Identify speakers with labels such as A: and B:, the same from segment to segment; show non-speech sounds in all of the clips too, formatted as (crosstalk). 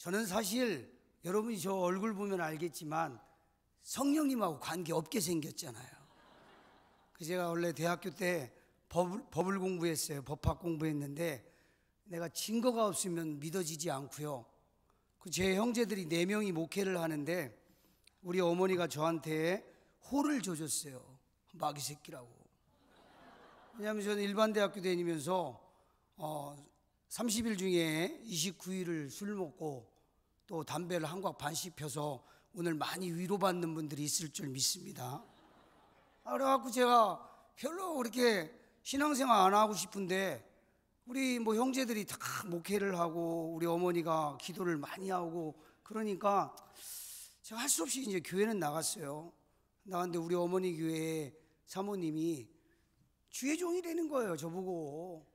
A: 저는 사실 여러분이 저 얼굴 보면 알겠지만 성령님하고 관계 없게 생겼잖아요. 그 제가 원래 대학교 때 법을, 법을 공부했어요. 법학 공부했는데 내가 증거가 없으면 믿어지지 않고요. 그 제 형제들이 네 명이 목회를 하는데 우리 어머니가 저한테 호를 줘줬어요. 마귀 새끼라고. 왜냐하면 저는 일반 대학교 다니면서 어, 30일 중에 29일을 술 먹고 또 담배를 한곽 반씩 펴서 오늘 많이 위로받는 분들이 있을 줄 믿습니다. 아, 그래갖고 제가 별로 그렇게 신앙생활 안 하고 싶은데 우리 뭐 형제들이 다 목회를 하고 우리 어머니가 기도를 많이 하고 그러니까 제가 할 수 없이 이제 교회는 나갔어요. 나갔는데 우리 어머니 교회 사모님이 주의 종이 되는 거예요. 저보고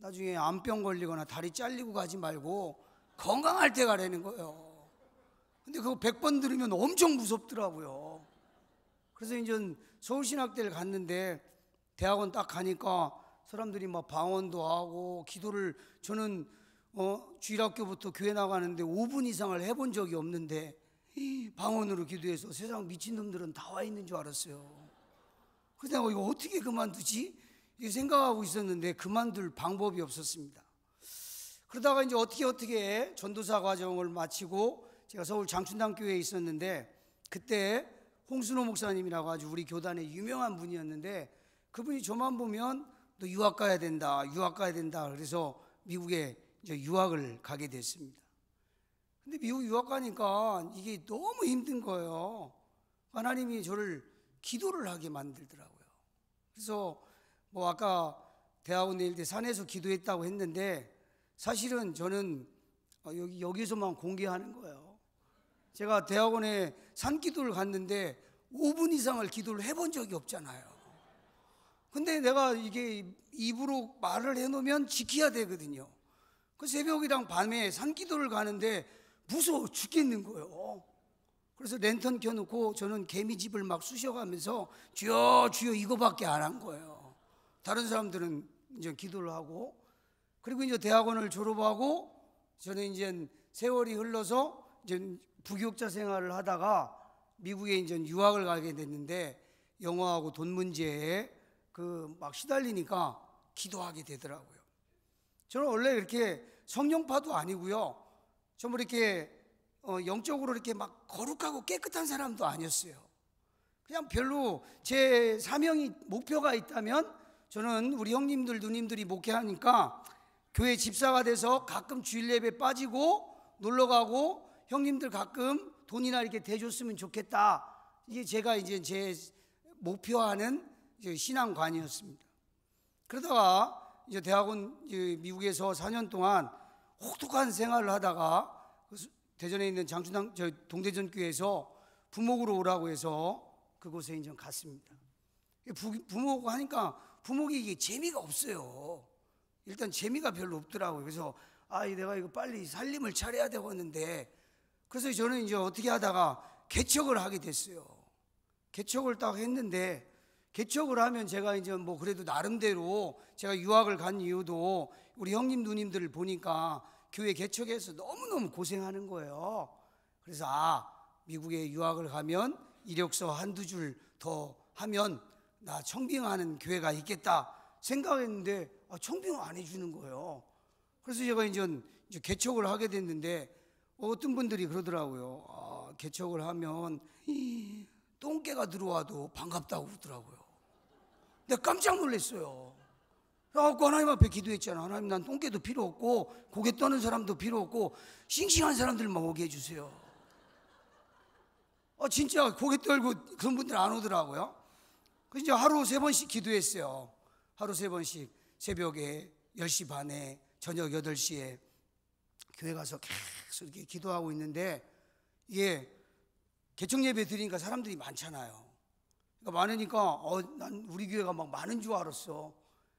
A: 나중에 암병 걸리거나 다리 잘리고 가지 말고 건강할 때 가라는 거예요. 근데 그거 100번 들으면 엄청 무섭더라고요. 그래서 이제 서울신학대를 갔는데 대학원 딱 가니까 사람들이 막 방언도 하고 기도를 저는 어, 주일학교부터 교회 나가는데 5분 이상을 해본 적이 없는데 방언으로 기도해서 세상 미친놈들은 다 와 있는 줄 알았어요. 그래서 내가 이거 어떻게 그만두지? 이 생각하고 있었는데 그만둘 방법이 없었습니다. 그러다가 이제 어떻게 어떻게 전도사 과정을 마치고 제가 서울 장춘당 교회에 있었는데 그때 홍순호 목사님이라고 아주 우리 교단의 유명한 분이었는데 그분이 저만 보면 너 유학 가야 된다, 유학 가야 된다. 그래서 미국에 이제 유학을 가게 됐습니다. 근데 미국 유학 가니까 이게 너무 힘든 거예요. 하나님이 저를 기도를 하게 만들더라고요. 그래서 뭐 아까 대학원 내일 때 산에서 기도했다고 했는데 사실은 저는 어, 여기, 여기서만 공개하는 거예요. 제가 대학원에 산 기도를 갔는데 5분 이상을 기도를 해본 적이 없잖아요. 근데 내가 이게 입으로 말을 해놓으면 지켜야 되거든요. 그 새벽이랑 밤에 산 기도를 가는데 무서워 죽겠는 거예요. 그래서 랜턴 켜놓고 저는 개미집을 막 쑤셔가면서 주여 주여 이거밖에 안 한 거예요. 다른 사람들은 이제 기도를 하고 그리고 이제 대학원을 졸업하고 저는 이제 세월이 흘러서 이제 부교육자 생활을 하다가 미국에 이제 유학을 가게 됐는데 영어하고 돈 문제에 그 막 시달리니까 기도하게 되더라고요. 저는 원래 이렇게 성령파도 아니고요. 좀 이렇게 어, 영적으로 이렇게 막 거룩하고 깨끗한 사람도 아니었어요. 그냥 별로 제 사명이 목표가 있다면 저는 우리 형님들 누님들이 목회하니까 교회 집사가 돼서 가끔 주일 예배 빠지고 놀러 가고 형님들 가끔 돈이나 이렇게 대줬으면 좋겠다. 이게 제가 이제 제 목표하는 신앙관이었습니다. 그러다가 이제 대학원 미국에서 4년 동안 혹독한 생활을 하다가 그 대전에 있는 장춘당 저 동대전 교회에서 부목으로 오라고 해서 그곳에 인제 갔습니다. 부모고 하니까 부모이기 재미가 없어요. 일단 재미가 별로 없더라고요. 그래서 아, 내가 이거 빨리 살림을 차려야 되겠는데 그래서 저는 이제 어떻게 하다가 개척을 하게 됐어요. 개척을 딱 했는데 개척을 하면 제가 이제 뭐 그래도 나름대로 제가 유학을 간 이유도 우리 형님 누님들을 보니까 교회 개척해서 너무너무 고생하는 거예요. 그래서 아, 미국에 유학을 가면 이력서 한두 줄 더 하면 나 청빙하는 교회가 있겠다 생각했는데 아, 청빙을 안 해주는 거예요. 그래서 제가 이제, 이제 개척을 하게 됐는데 어떤 분들이 그러더라고요. 아, 개척을 하면 이, 똥개가 들어와도 반갑다고 그러더라고요. 내가 깜짝 놀랐어요. 그래갖고 하나님 앞에 기도했잖아. 하나님 난 똥개도 필요 없고 고개 떠는 사람도 필요 없고 싱싱한 사람들만 오게 해주세요. 아 진짜 고개 떨고 그런 분들 안 오더라고요. 그래서 하루 세 번씩 기도했어요. 하루 세 번씩 새벽에 10시 반에 저녁 8시에 교회 가서 계속 이렇게 기도하고 있는데 이게 개척 예배 드리니까 사람들이 많잖아요. 그러니까 많으니까 어, 난 우리 교회가 막 많은 줄 알았어.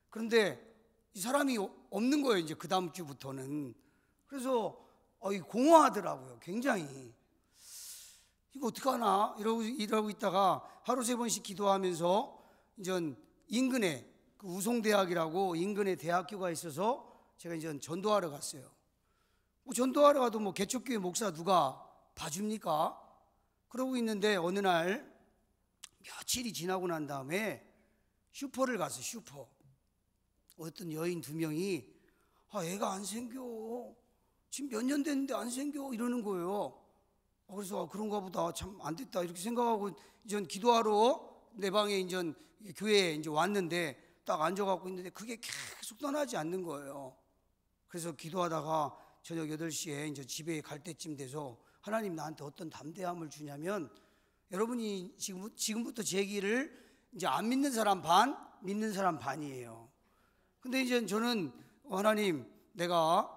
A: 그런데 이 사람이 없는 거예요. 이제 그 다음 주부터는 그래서 어, 공허하더라고요. 굉장히 이거 어떡하나? 이러고, 일하고 있다가 하루 세 번씩 기도하면서 이제 인근에 그 우송대학이라고 인근에 대학교가 있어서 제가 이제 전도하러 갔어요. 뭐 전도하러 가도 뭐 개척교회 목사 누가 봐줍니까? 그러고 있는데 어느 날 며칠이 지나고 난 다음에 슈퍼를 가서 슈퍼. 어떤 여인 두 명이 아, 애가 안 생겨. 지금 몇 년 됐는데 안 생겨. 이러는 거예요. 아, 그래서 아, 그런가 보다 참 안 됐다 이렇게 생각하고 이전 기도하러 내 방에 이전 교회에 이제 왔는데 딱 앉아갖고 있는데 그게 계속 떠나지 않는 거예요. 그래서 기도하다가 저녁 8시에 이제 집에 갈 때쯤 돼서 하나님 나한테 어떤 담대함을 주냐면 여러분이 지금, 지금부터 제기를 이제 안 믿는 사람 반, 믿는 사람 반이에요. 근데 이제 저는 하나님 내가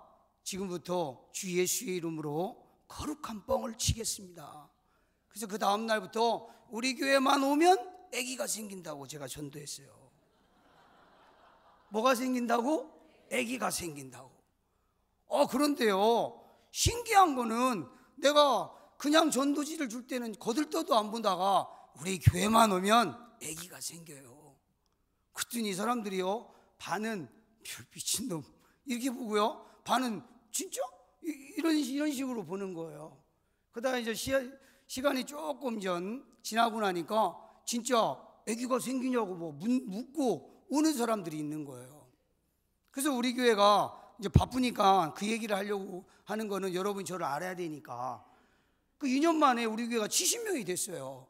A: 지금부터 주 예수의 이름으로 거룩한 뻥을 치겠습니다. 그래서 그 다음 날부터 우리 교회만 오면 아기가 생긴다고 제가 전도했어요. 뭐가 생긴다고? 아기가 생긴다고. 어 그런데요. 신기한 거는 내가 그냥 전도지를 줄 때는 거들떠도 안 본다가 우리 교회만 오면 아기가 생겨요. 그랬더니 이 사람들이요. 반은 미친놈 이렇게 보고요. 반은 진짜 이런, 이런 식으로 보는 거예요. 그 다음에 이제 시, 간이 조금 전 지나고 나니까 진짜 아기가 생기냐고 뭐 묻고 오는 사람들이 있는 거예요. 그래서 우리 교회가 이제 바쁘니까 그 얘기를 하려고 하는 거는 여러분 저를 알아야 되니까 그 2년 만에 우리 교회가 70명이 됐어요.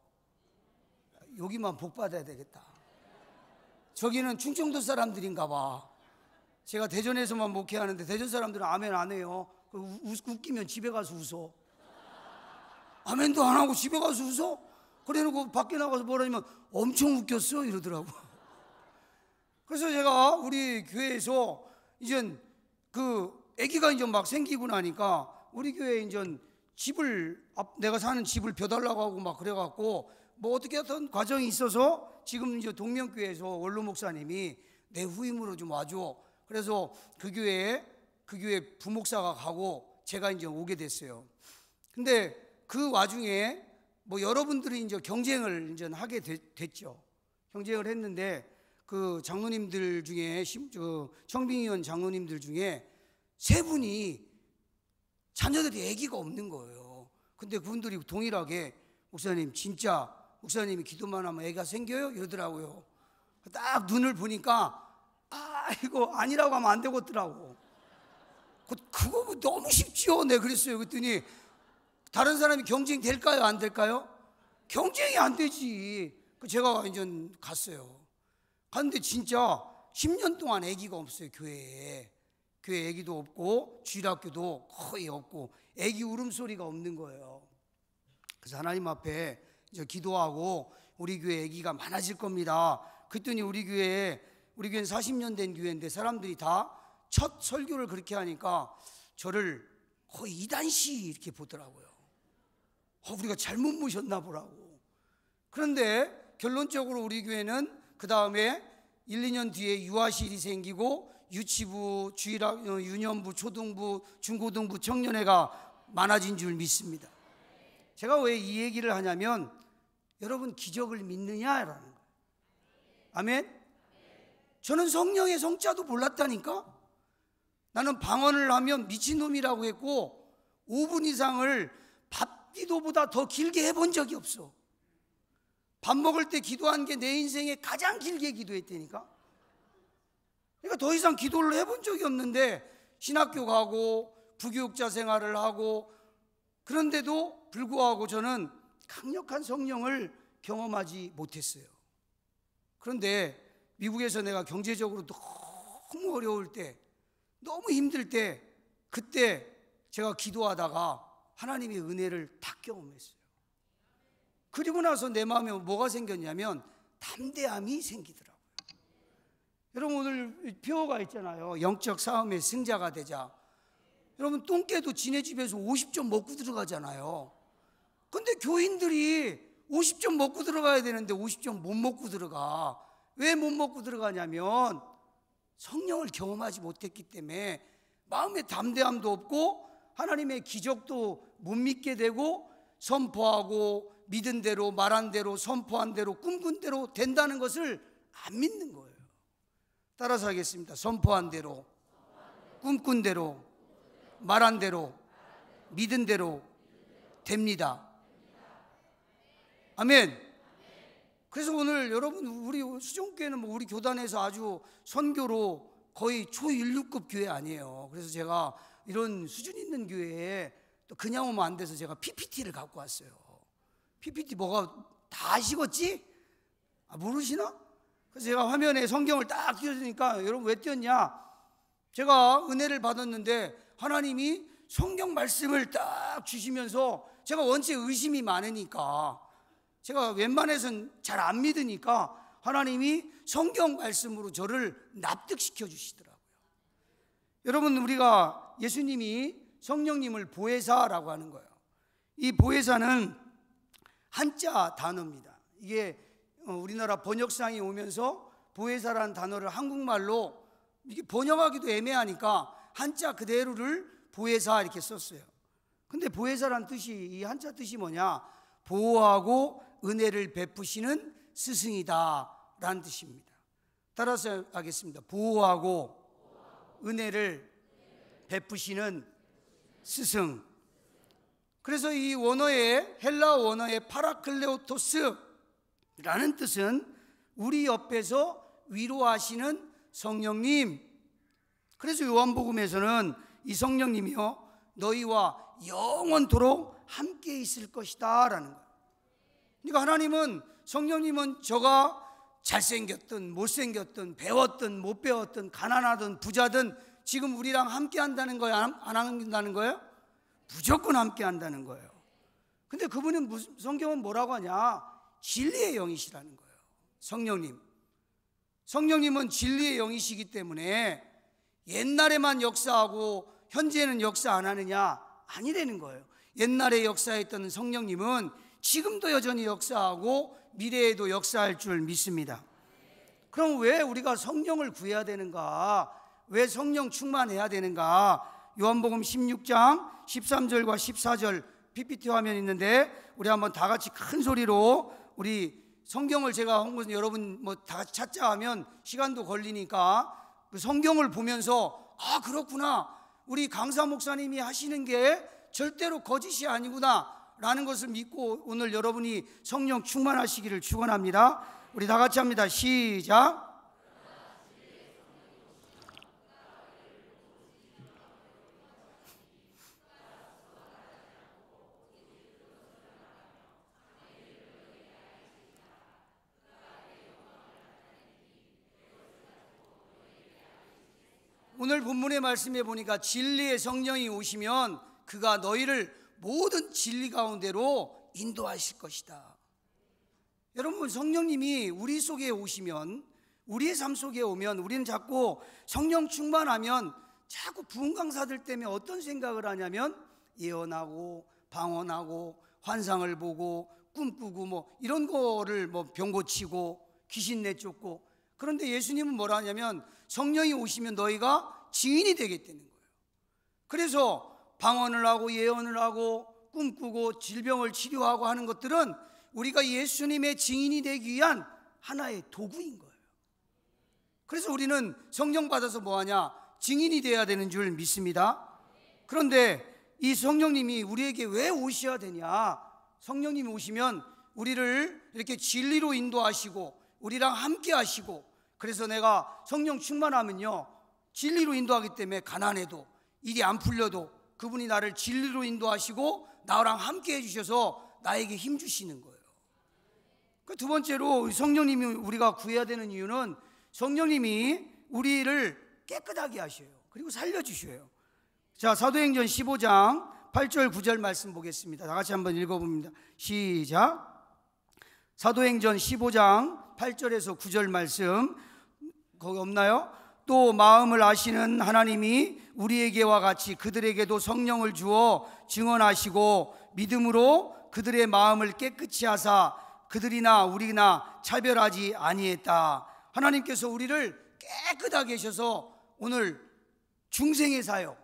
A: 여기만 복 받아야 되겠다. 저기는 충청도 사람들인가 봐. 제가 대전에서만 목회하는데 대전 사람들은 아멘 안 해요. 그 웃기면 집에 가서 웃어. 아멘도 안 하고 집에 가서 웃어? 그래 놓고 밖에 나가서 뭐라냐면 엄청 웃겼어 이러더라고. 그래서 제가 우리 교회에서 이젠 그 아기가 이제 막 생기고 나니까 우리 교회 에 이제 집을 내가 사는 집을 벼달라고 하고 막 그래갖고 뭐 어떻게 하던 과정이 있어서 지금 이제 동명교회에서 원로 목사님이 내 후임으로 좀 와줘. 그래서 그 교회에 그 교회 부목사가 가고 제가 이제 오게 됐어요. 근데 그 와중에 뭐 여러분들이 이제 경쟁을 이제 하게 됐죠. 경쟁을 했는데 그 장로님들 중에 청빙위원 장로님들 중에 세 분이 자녀들이 아기가 없는 거예요. 근데 그분들이 동일하게 목사님 진짜 목사님이 기도만 하면 애가 생겨요? 이러더라고요. 딱 눈을 보니까 아 이거 아니라고 하면 안 되겠더라고. 그, 그거 그 너무 쉽지요. 네, 그랬어요. 그랬더니 다른 사람이 경쟁 될까요? 안 될까요? 경쟁이 안 되지. 그 제가 완전 갔어요. 갔는데 진짜 10년 동안 아기가 없어요, 교회에. 교회 아기도 없고, 주일학교도 거의 없고, 아기 울음소리가 없는 거예요. 그래서 하나님 앞에 이제 기도하고, 우리 교회 아기가 많아질 겁니다. 그랬더니 우리 교회에, 우리 교회는 40년 된 교회인데 사람들이 다첫 설교를 그렇게 하니까 저를 거의 이단시 이렇게 보더라고요. 어, 우리가 잘못 모셨나 보라고. 그런데 결론적으로 우리 교회는 그 다음에 1, 2년 뒤에 유아실이 생기고 유치부, 주일학, 어, 유년부, 초등부, 중고등부, 청년회가 많아진 줄 믿습니다. 제가 왜 이 얘기를 하냐면 여러분 기적을 믿느냐라는 거예요. 아멘? 저는 성령의 성자도 몰랐다니까? 나는 방언을 하면 미친놈이라고 했고 5분 이상을 밥 기도보다 더 길게 해본 적이 없어. 밥 먹을 때 기도한 게 내 인생에 가장 길게 기도했다니까. 그러니까 더 이상 기도를 해본 적이 없는데 신학교 가고 부교육자 생활을 하고 그런데도 불구하고 저는 강력한 성령을 경험하지 못했어요. 그런데 미국에서 내가 경제적으로 너무 어려울 때 너무 힘들 때 그때 제가 기도하다가 하나님의 은혜를 다 경험했어요. 그리고 나서 내 마음에 뭐가 생겼냐면 담대함이 생기더라고요. 여러분 오늘 표어가 있잖아요. 영적 싸움의 승자가 되자. 여러분 똥개도 지네 집에서 50점 먹고 들어가잖아요. 근데 교인들이 50점 먹고 들어가야 되는데 50점 못 먹고 들어가. 왜 못 먹고 들어가냐면 성령을 경험하지 못했기 때문에 마음의 담대함도 없고 하나님의 기적도 못 믿게 되고 선포하고 믿은 대로 말한 대로 선포한 대로 꿈꾼 대로 된다는 것을 안 믿는 거예요. 따라서 하겠습니다. 선포한 대로 꿈꾼 대로 말한 대로 믿은 대로 됩니다. 아멘. 그래서 오늘 여러분 우리 수종교회는 뭐 우리 교단에서 아주 선교로 거의 초인류급 교회 아니에요. 그래서 제가 이런 수준 있는 교회에 또 그냥 오면 안 돼서 제가 PPT를 갖고 왔어요. PPT 뭐가 다 아시겠지? 아, 모르시나? 그래서 제가 화면에 성경을 딱 띄워주니까 여러분 왜 띄웠냐? 제가 은혜를 받았는데 하나님이 성경 말씀을 딱 주시면서 제가 원체 의심이 많으니까 제가 웬만해선 잘 안 믿으니까 하나님이 성경 말씀으로 저를 납득시켜 주시더라고요. 여러분 우리가 예수님이 성령님을 보혜사라고 하는 거예요. 이 보혜사는 한자 단어입니다. 이게 어, 우리나라 번역상이 오면서 보혜사라는 단어를 한국말로 이게 번역하기도 애매하니까 한자 그대로를 보혜사 이렇게 썼어요. 근데 보혜사란 뜻이 이 한자 뜻이 뭐냐? 보호하고 은혜를 베푸시는 스승이다라는 뜻입니다. 따라서 하겠습니다. 보호하고 은혜를 베푸시는 스승. 그래서 이 원어의 헬라 원어의 파라클레오토스라는 뜻은 우리 옆에서 위로하시는 성령님. 그래서 요한복음에서는 이 성령님이요 너희와 영원토록 함께 있을 것이다라는 거. 그러니까 하나님은 성령님은 저가 잘생겼든 못생겼든 배웠든 못 배웠든 가난하든 부자든 지금 우리랑 함께 한다는 거예요? 안 한다는 거예요? 무조건 함께 한다는 거예요. 근데 그분은 무슨, 성경은 뭐라고 하냐? 진리의 영이시라는 거예요. 성령님. 성령님은 진리의 영이시기 때문에 옛날에만 역사하고 현재는 역사 안 하느냐? 아니라는 거예요. 옛날에 역사했던 성령님은 지금도 여전히 역사하고 미래에도 역사할 줄 믿습니다. 그럼 왜 우리가 성령을 구해야 되는가? 왜 성령 충만해야 되는가? 요한복음 16장 13절과 14절 PPT 화면 있는데 우리 한번 다 같이 큰 소리로 우리 성경을 제가 한 것은 여러분 뭐다 같이 찾자 하면 시간도 걸리니까 그 성경을 보면서 아 그렇구나 우리 강사 목사님이 하시는 게 절대로 거짓이 아니구나 라는 것을 믿고 오늘 여러분이 성령 충만하시기를 축원합니다. 우리 다 같이 합니다. 시작. 오늘 본문의 말씀에 보니까 진리의 성령이 오시면 그가 너희를 모든 진리 가운데로 인도하실 것이다. 여러분 성령님이 우리 속에 오시면 우리의 삶 속에 오면 우리는 자꾸 성령 충만하면 자꾸 부흥 강사들 때문에 어떤 생각을 하냐면 예언하고 방언하고 환상을 보고 꿈꾸고 뭐 이런 고를 뭐 병고치고 귀신 내쫓고 그런데 예수님은 뭐라 하냐면 성령이 오시면 너희가 증인이 되겠다는 거예요. 그래서 방언을 하고 예언을 하고 꿈꾸고 질병을 치료하고 하는 것들은 우리가 예수님의 증인이 되기 위한 하나의 도구인 거예요. 그래서 우리는 성령 받아서 뭐하냐? 증인이 돼야 되는 줄 믿습니다. 그런데 이 성령님이 우리에게 왜 오셔야 되냐? 성령님이 오시면 우리를 이렇게 진리로 인도하시고 우리랑 함께 하시고 그래서 내가 성령 충만하면요 진리로 인도하기 때문에 가난해도 일이 안 풀려도 그분이 나를 진리로 인도하시고 나랑 함께 해주셔서 나에게 힘 주시는 거예요. 그 두 번째로 성령님이 우리가 구해야 되는 이유는 성령님이 우리를 깨끗하게 하셔요. 그리고 살려주셔요. 자, 사도행전 15장 8절 9절 말씀 보겠습니다. 다 같이 한번 읽어봅니다. 시작. 사도행전 15장 8절에서 9절 말씀 거기 없나요? 또 마음을 아시는 하나님이 우리에게와 같이 그들에게도 성령을 주어 증언하시고 믿음으로 그들의 마음을 깨끗이 하사 그들이나 우리나 차별하지 아니했다. 하나님께서 우리를 깨끗하게 하셔서 오늘 중생의 사역,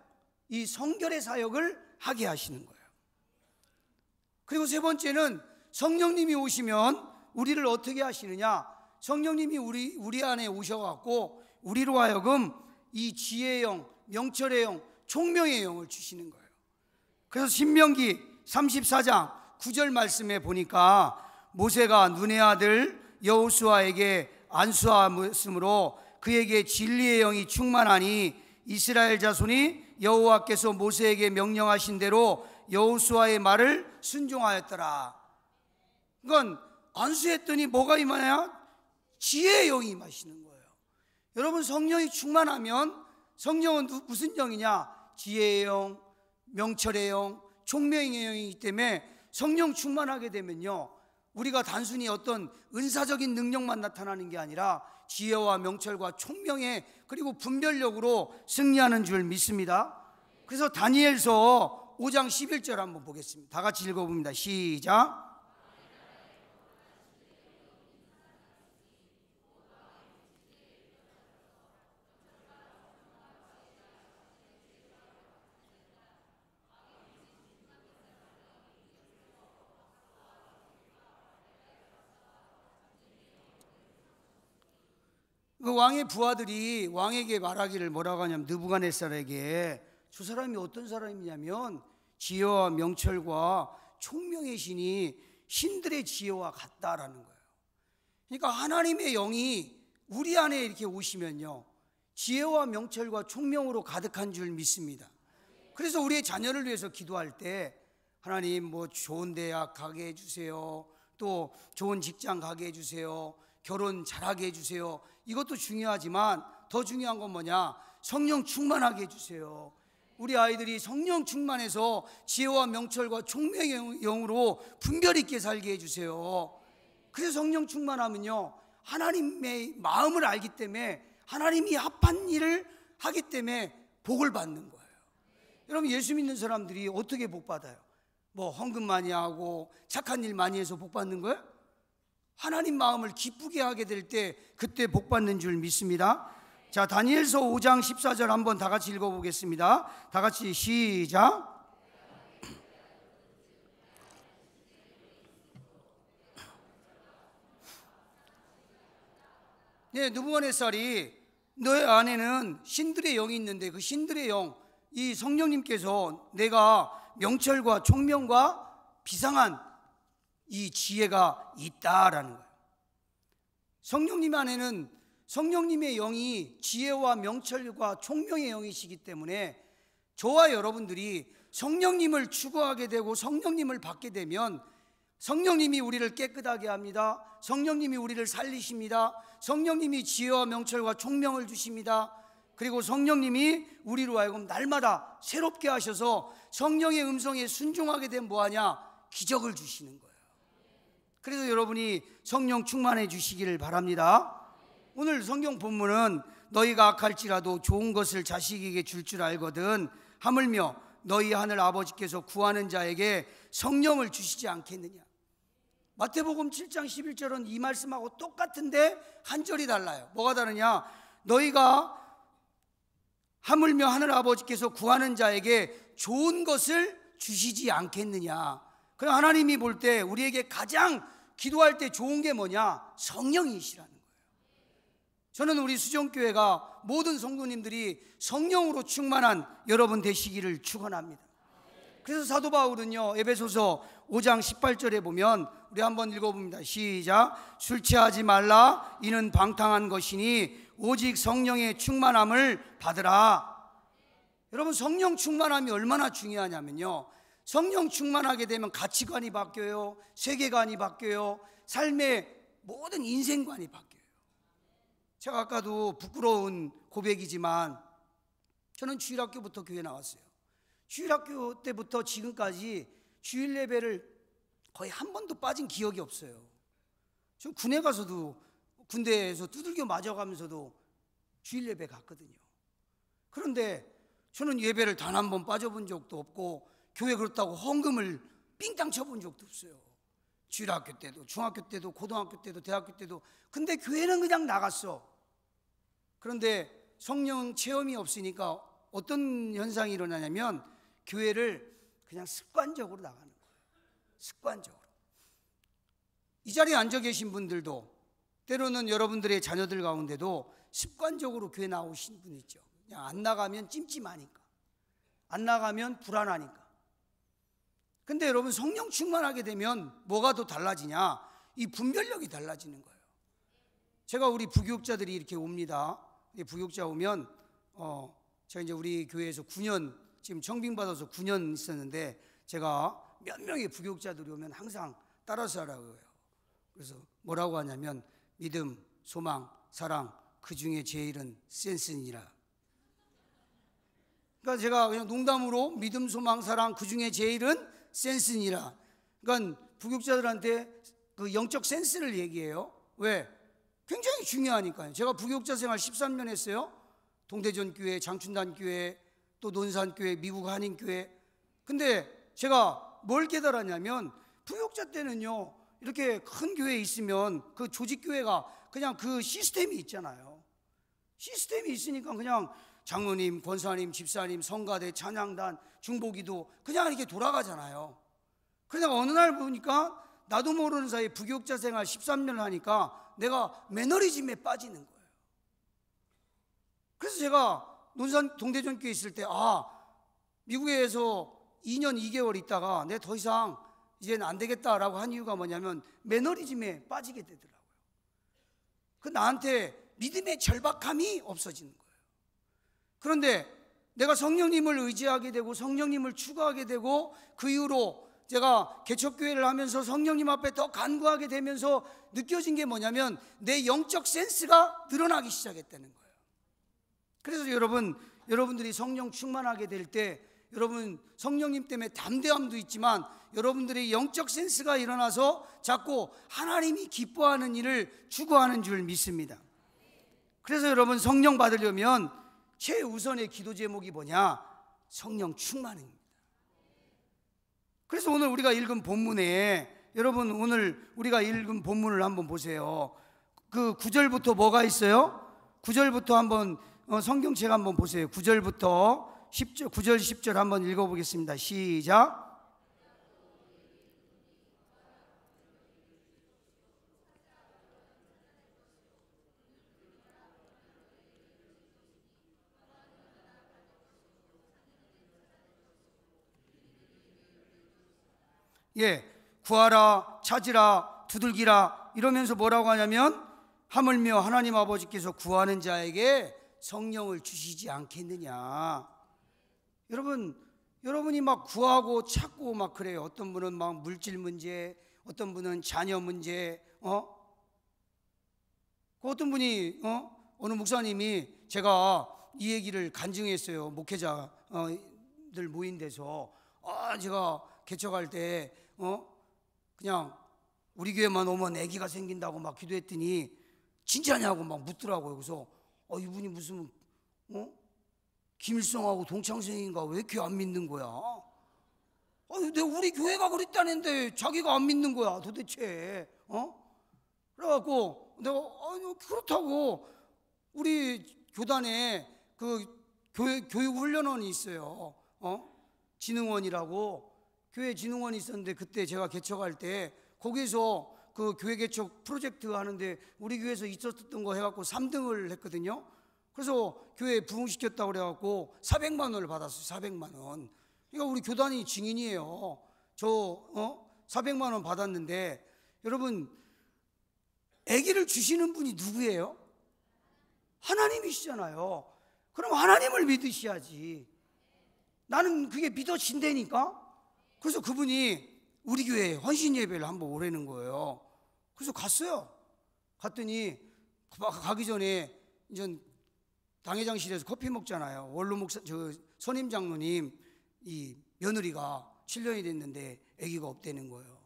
A: 이 성결의 사역을 하게 하시는 거예요. 그리고 세 번째는 성령님이 오시면 우리를 어떻게 하시느냐? 성령님이 우리 우리 안에 오셔 갖고 우리로 하여금 이 지혜의 영, 명철의 영, 총명의 영을 주시는 거예요. 그래서 신명기 34장 9절 말씀에 보니까 모세가 눈의 아들 여호수아에게 안수하였으므로 그에게 진리의 영이 충만하니 이스라엘 자손이 여호와께서 모세에게 명령하신 대로 여호수아의 말을 순종하였더라. 그건 안수했더니 뭐가 임하냐? 지혜의 영이 임하시는 거예요. 여러분 성령이 충만하면 성령은 무슨 영이냐? 지혜의 영, 명철의 영, 총명의 영이기 때문에 성령 충만하게 되면요. 우리가 단순히 어떤 은사적인 능력만 나타나는 게 아니라 지혜와 명철과 총명의 그리고 분별력으로 승리하는 줄 믿습니다. 그래서 다니엘서 5장 11절 한번 보겠습니다. 다 같이 읽어봅니다. 시작. 그 왕의 부하들이 왕에게 말하기를 뭐라고 하냐면 느부갓네살에게 저 사람이 어떤 사람이냐면 지혜와 명철과 총명의 신이 신들의 지혜와 같다라는 거예요. 그러니까 하나님의 영이 우리 안에 이렇게 오시면요. 지혜와 명철과 총명으로 가득한 줄 믿습니다. 그래서 우리의 자녀를 위해서 기도할 때 하나님 뭐 좋은 대학 가게 해주세요. 또 좋은 직장 가게 해주세요. 결혼 잘하게 해주세요. 이것도 중요하지만 더 중요한 건 뭐냐? 성령 충만하게 해주세요. 우리 아이들이 성령 충만해서 지혜와 명철과 총명의 영으로 분별 있게 살게 해주세요. 그래서 성령 충만하면요. 하나님의 마음을 알기 때문에 하나님이 합한 일을 하기 때문에 복을 받는 거예요. 여러분 예수 믿는 사람들이 어떻게 복 받아요? 뭐 헌금 많이 하고 착한 일 많이 해서 복 받는 거예요? 하나님 마음을 기쁘게 하게 될 때 그때 복 받는 줄 믿습니다. 자, 다니엘서 5장 14절 한번 다 같이 읽어 보겠습니다. 다 같이 시작. 네, 누부갓네살이 너의 안에는 신들의 영이 있는데 그 신들의 영, 이 성령님께서 내가 명철과 총명과 비상한 이 지혜가 있다라는 거예요. 성령님 안에는 성령님의 영이 지혜와 명철과 총명의 영이시기 때문에 저와 여러분들이 성령님을 추구하게 되고 성령님을 받게 되면 성령님이 우리를 깨끗하게 합니다. 성령님이 우리를 살리십니다. 성령님이 지혜와 명철과 총명을 주십니다. 그리고 성령님이 우리로 하여금 날마다 새롭게 하셔서 성령의 음성에 순종하게 된 뭐하냐 기적을 주시는 거예요. 그래서 여러분이 성령 충만해 주시기를 바랍니다. 오늘 성경 본문은 너희가 악할지라도 좋은 것을 자식에게 줄줄 줄 알거든 하물며 너희 하늘 아버지께서 구하는 자에게 성령을 주시지 않겠느냐. 마태복음 7장 11절은 이 말씀하고 똑같은데 한 절이 달라요. 뭐가 다르냐? 너희가 하물며 하늘 아버지께서 구하는 자에게 좋은 것을 주시지 않겠느냐. 그럼 하나님이 볼 때 우리에게 가장 기도할 때 좋은 게 뭐냐? 성령이시라는 거예요. 저는 우리 수정교회가 모든 성도님들이 성령으로 충만한 여러분 되시기를 축원합니다. 그래서 사도 바울은요 에베소서 5장 18절에 보면 우리 한번 읽어봅니다. 시작. 술 취하지 말라. 이는 방탕한 것이니 오직 성령의 충만함을 받으라. 여러분 성령 충만함이 얼마나 중요하냐면요. 성령 충만하게 되면 가치관이 바뀌어요. 세계관이 바뀌어요. 삶의 모든 인생관이 바뀌어요. 제가 아까도 부끄러운 고백이지만 저는 주일학교부터 교회 나왔어요. 주일학교 때부터 지금까지 주일 예배를 거의 한 번도 빠진 기억이 없어요. 저 군에 가서도 군대에서 두들겨 맞아가면서도 주일 예배 갔거든요. 그런데 저는 예배를 단 한 번 빠져본 적도 없고 교회 그렇다고 헌금을 빙땅 쳐본 적도 없어요. 주일학교 때도, 중학교 때도, 고등학교 때도, 대학교 때도. 근데 교회는 그냥 나갔어. 그런데 성령 체험이 없으니까 어떤 현상이 일어나냐면 교회를 그냥 습관적으로 나가는 거예요. 습관적으로. 이 자리에 앉아 계신 분들도 때로는 여러분들의 자녀들 가운데도 습관적으로 교회 나오신 분 있죠. 그냥 안 나가면 찜찜하니까. 안 나가면 불안하니까. 근데 여러분 성령 충만하게 되면 뭐가 더 달라지냐? 이 분별력이 달라지는 거예요. 제가 우리 부교육자들이 이렇게 옵니다. 부교육자 오면 어 제가 이제 우리 교회에서 9년 지금 청빙 받아서 9년 있었는데 제가 몇 명의 부교육자들이 오면 항상 따라서 하라고 해요. 그래서 뭐라고 하냐면 믿음, 소망, 사랑 그 중에 제일은 센스니라. 그러니까 제가 그냥 농담으로 믿음, 소망, 사랑 그 중에 제일은 센스니라. 그러니까 부교육자들한테 그 영적 센스를 얘기해요. 왜? 굉장히 중요하니까요. 제가 부교육자 생활 13년 했어요. 동대전 교회, 장춘단 교회, 또 논산 교회, 미국 한인 교회. 근데 제가 뭘 깨달았냐면 부교육자 때는요. 이렇게 큰교회 있으면 그 조직 교회가 그냥 그 시스템이 있잖아요. 시스템이 있으니까 그냥 장로님, 권사님, 집사님, 성가대, 찬양단, 중보기도 그냥 이렇게 돌아가잖아요. 그러다 어느 날 보니까 나도 모르는 사이에 부교육자 생활 13년을 하니까 내가 매너리즘에 빠지는 거예요. 그래서 제가 논산 동대전교에 있을 때 아, 미국에서 2년 2개월 있다가 내더 이상 이제는 안 되겠다라고 한 이유가 뭐냐면 매너리즘에 빠지게 되더라고요. 그 나한테 믿음의 절박함이 없어지는 거예요. 그런데 내가 성령님을 의지하게 되고 성령님을 추구하게 되고 그 이후로 제가 개척교회를 하면서 성령님 앞에 더 간구하게 되면서 느껴진 게 뭐냐면 내 영적 센스가 늘어나기 시작했다는 거예요. 그래서 여러분, 여러분들이 성령 충만하게 될 때 여러분 성령님 때문에 담대함도 있지만 여러분들의 영적 센스가 일어나서 자꾸 하나님이 기뻐하는 일을 추구하는 줄 믿습니다. 그래서 여러분 성령 받으려면 최우선의 기도 제목이 뭐냐? 성령 충만입니다. 그래서 오늘 우리가 읽은 본문에 여러분 오늘 우리가 읽은 본문을 한번 보세요. 그 9절부터 뭐가 있어요? 9절부터 한번 어, 성경책 한번 보세요. 9절부터 10절 9절 10절 한번 읽어 보겠습니다. 시작. 예, 구하라, 찾으라, 두들기라 이러면서 뭐라고 하냐면 하물며 하나님 아버지께서 구하는 자에게 성령을 주시지 않겠느냐. 여러분, 여러분이 막 구하고 찾고 막 그래요. 어떤 분은 막 물질 문제, 어떤 분은 자녀 문제, 어? 그 어떤 분이 어? 어느 목사님이 제가 이 얘기를 간증했어요. 목회자들 모인 데서 아, 제가 개척할 때 어? 그냥 우리 교회만 오면 아기가 생긴다고 막 기도했더니 진짜냐고 막 묻더라고요. 그래서 어, 이분이 무슨 어? 김일성하고 동창생인가 왜 이렇게 안 믿는 거야? 아니, 내 우리 교회가 그랬다는데 자기가 안 믿는 거야 도대체 어? 그래갖고 내가 아니 그렇다고 우리 교단에 그 교육, 교육 훈련원이 있어요 어? 진흥원이라고 교회 진흥원이 있었는데 그때 제가 개척할 때 거기서 그 교회 개척 프로젝트 하는데 우리 교회에서 있었던 거 해갖고 3등을 했거든요. 그래서 교회 부흥시켰다고 그래갖고 400만 원을 받았어요. 400만 원. 그러니까 우리 교단이 증인이에요. 저 어? 400만 원 받았는데 여러분 아기를 주시는 분이 누구예요? 하나님이시잖아요. 그럼 하나님을 믿으셔야지. 나는 그게 믿어진다니까. 그래서 그분이 우리 교회 헌신 예배를 한 번 오래는 거예요. 그래서 갔어요. 갔더니 가기 전에 이제 당회장실에서 커피 먹잖아요. 원로 목사 저 선임 장로님 이 며느리가 7년이 됐는데 아기가 없대는 거예요.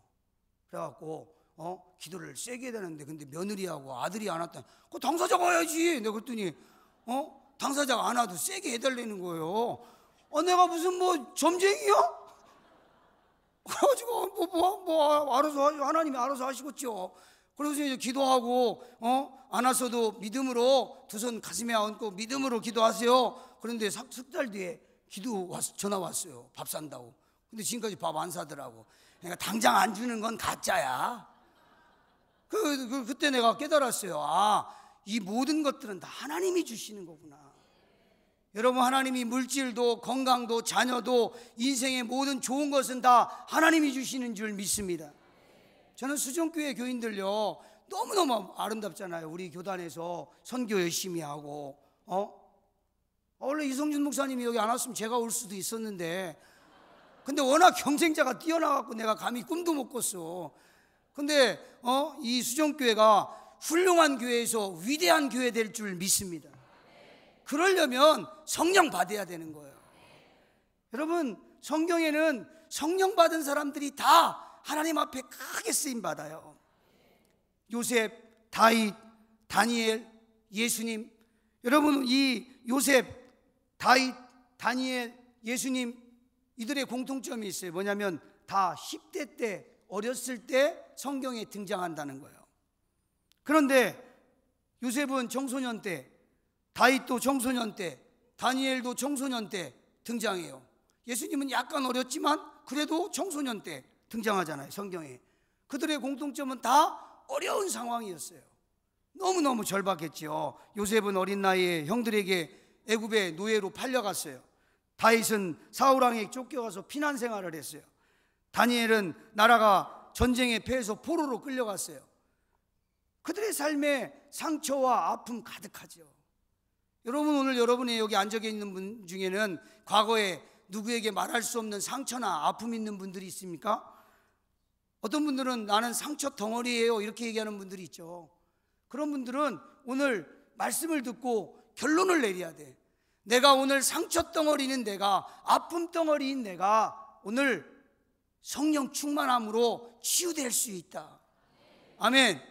A: 그래갖고 어 기도를 세게 되는데 근데 며느리하고 아들이 안 왔다. 그 당사자가 와야지. 내가 그랬더니 어 당사자가 안 와도 세게 해달라는 거예요. 어 내가 무슨 뭐 점쟁이야? 그래가지고 뭐, 뭐, 뭐, 뭐 알아서 하나님이 알아서 하시겠죠. 그래서 이제 기도하고 어? 안 왔어도 믿음으로 두 손 가슴에 얹고 믿음으로 기도하세요. 그런데 석달 뒤에 기도 왔, 전화 왔어요. 밥 산다고. 근데 지금까지 밥 안 사더라고. 그러니까 당장 안 주는 건 가짜야. 그, 그 그때 내가 깨달았어요. 아, 이 모든 것들은 다 하나님이 주시는 거구나. 여러분 하나님이 물질도 건강도 자녀도 인생의 모든 좋은 것은 다 하나님이 주시는 줄 믿습니다. 저는 수정교회 교인들요 너무너무 아름답잖아요. 우리 교단에서 선교 열심히 하고 어 아, 원래 이성준 목사님이 여기 안 왔으면 제가 올 수도 있었는데 근데 워낙 경쟁자가 뛰어나갖고 내가 감히 꿈도 못 꿨어. 근데 어 이 수정교회가 훌륭한 교회에서 위대한 교회 될 줄 믿습니다. 그러려면 성령 받아야 되는 거예요. 여러분, 성경에는 성령 받은 사람들이 다 하나님 앞에 크게 쓰임 받아요. 요셉, 다윗, 다니엘, 예수님. 여러분, 이 요셉, 다윗, 다니엘, 예수님 이들의 공통점이 있어요. 뭐냐면 다1대 때, 어렸을 때 성경에 등장한다는 거예요. 그런데 요셉은 청소년 때 다윗도 청소년 때, 다니엘도 청소년 때 등장해요. 예수님은 약간 어렸지만 그래도 청소년 때 등장하잖아요, 성경에. 그들의 공통점은 다 어려운 상황이었어요. 너무너무 절박했지요. 요셉은 어린 나이에 형들에게 애굽의 노예로 팔려갔어요. 다윗은 사울왕에 쫓겨가서 피난 생활을 했어요. 다니엘은 나라가 전쟁에 패해서 포로로 끌려갔어요. 그들의 삶에 상처와 아픔 가득하죠. 여러분 오늘 여러분이 여기 앉아 있는 분 중에는 과거에 누구에게 말할 수 없는 상처나 아픔 있는 분들이 있습니까? 어떤 분들은 나는 상처 덩어리예요 이렇게 얘기하는 분들이 있죠. 그런 분들은 오늘 말씀을 듣고 결론을 내려야 돼. 내가 오늘 상처 덩어리는 내가 아픔 덩어리인 내가 오늘 성령 충만함으로 치유될 수 있다. 아멘. 아멘.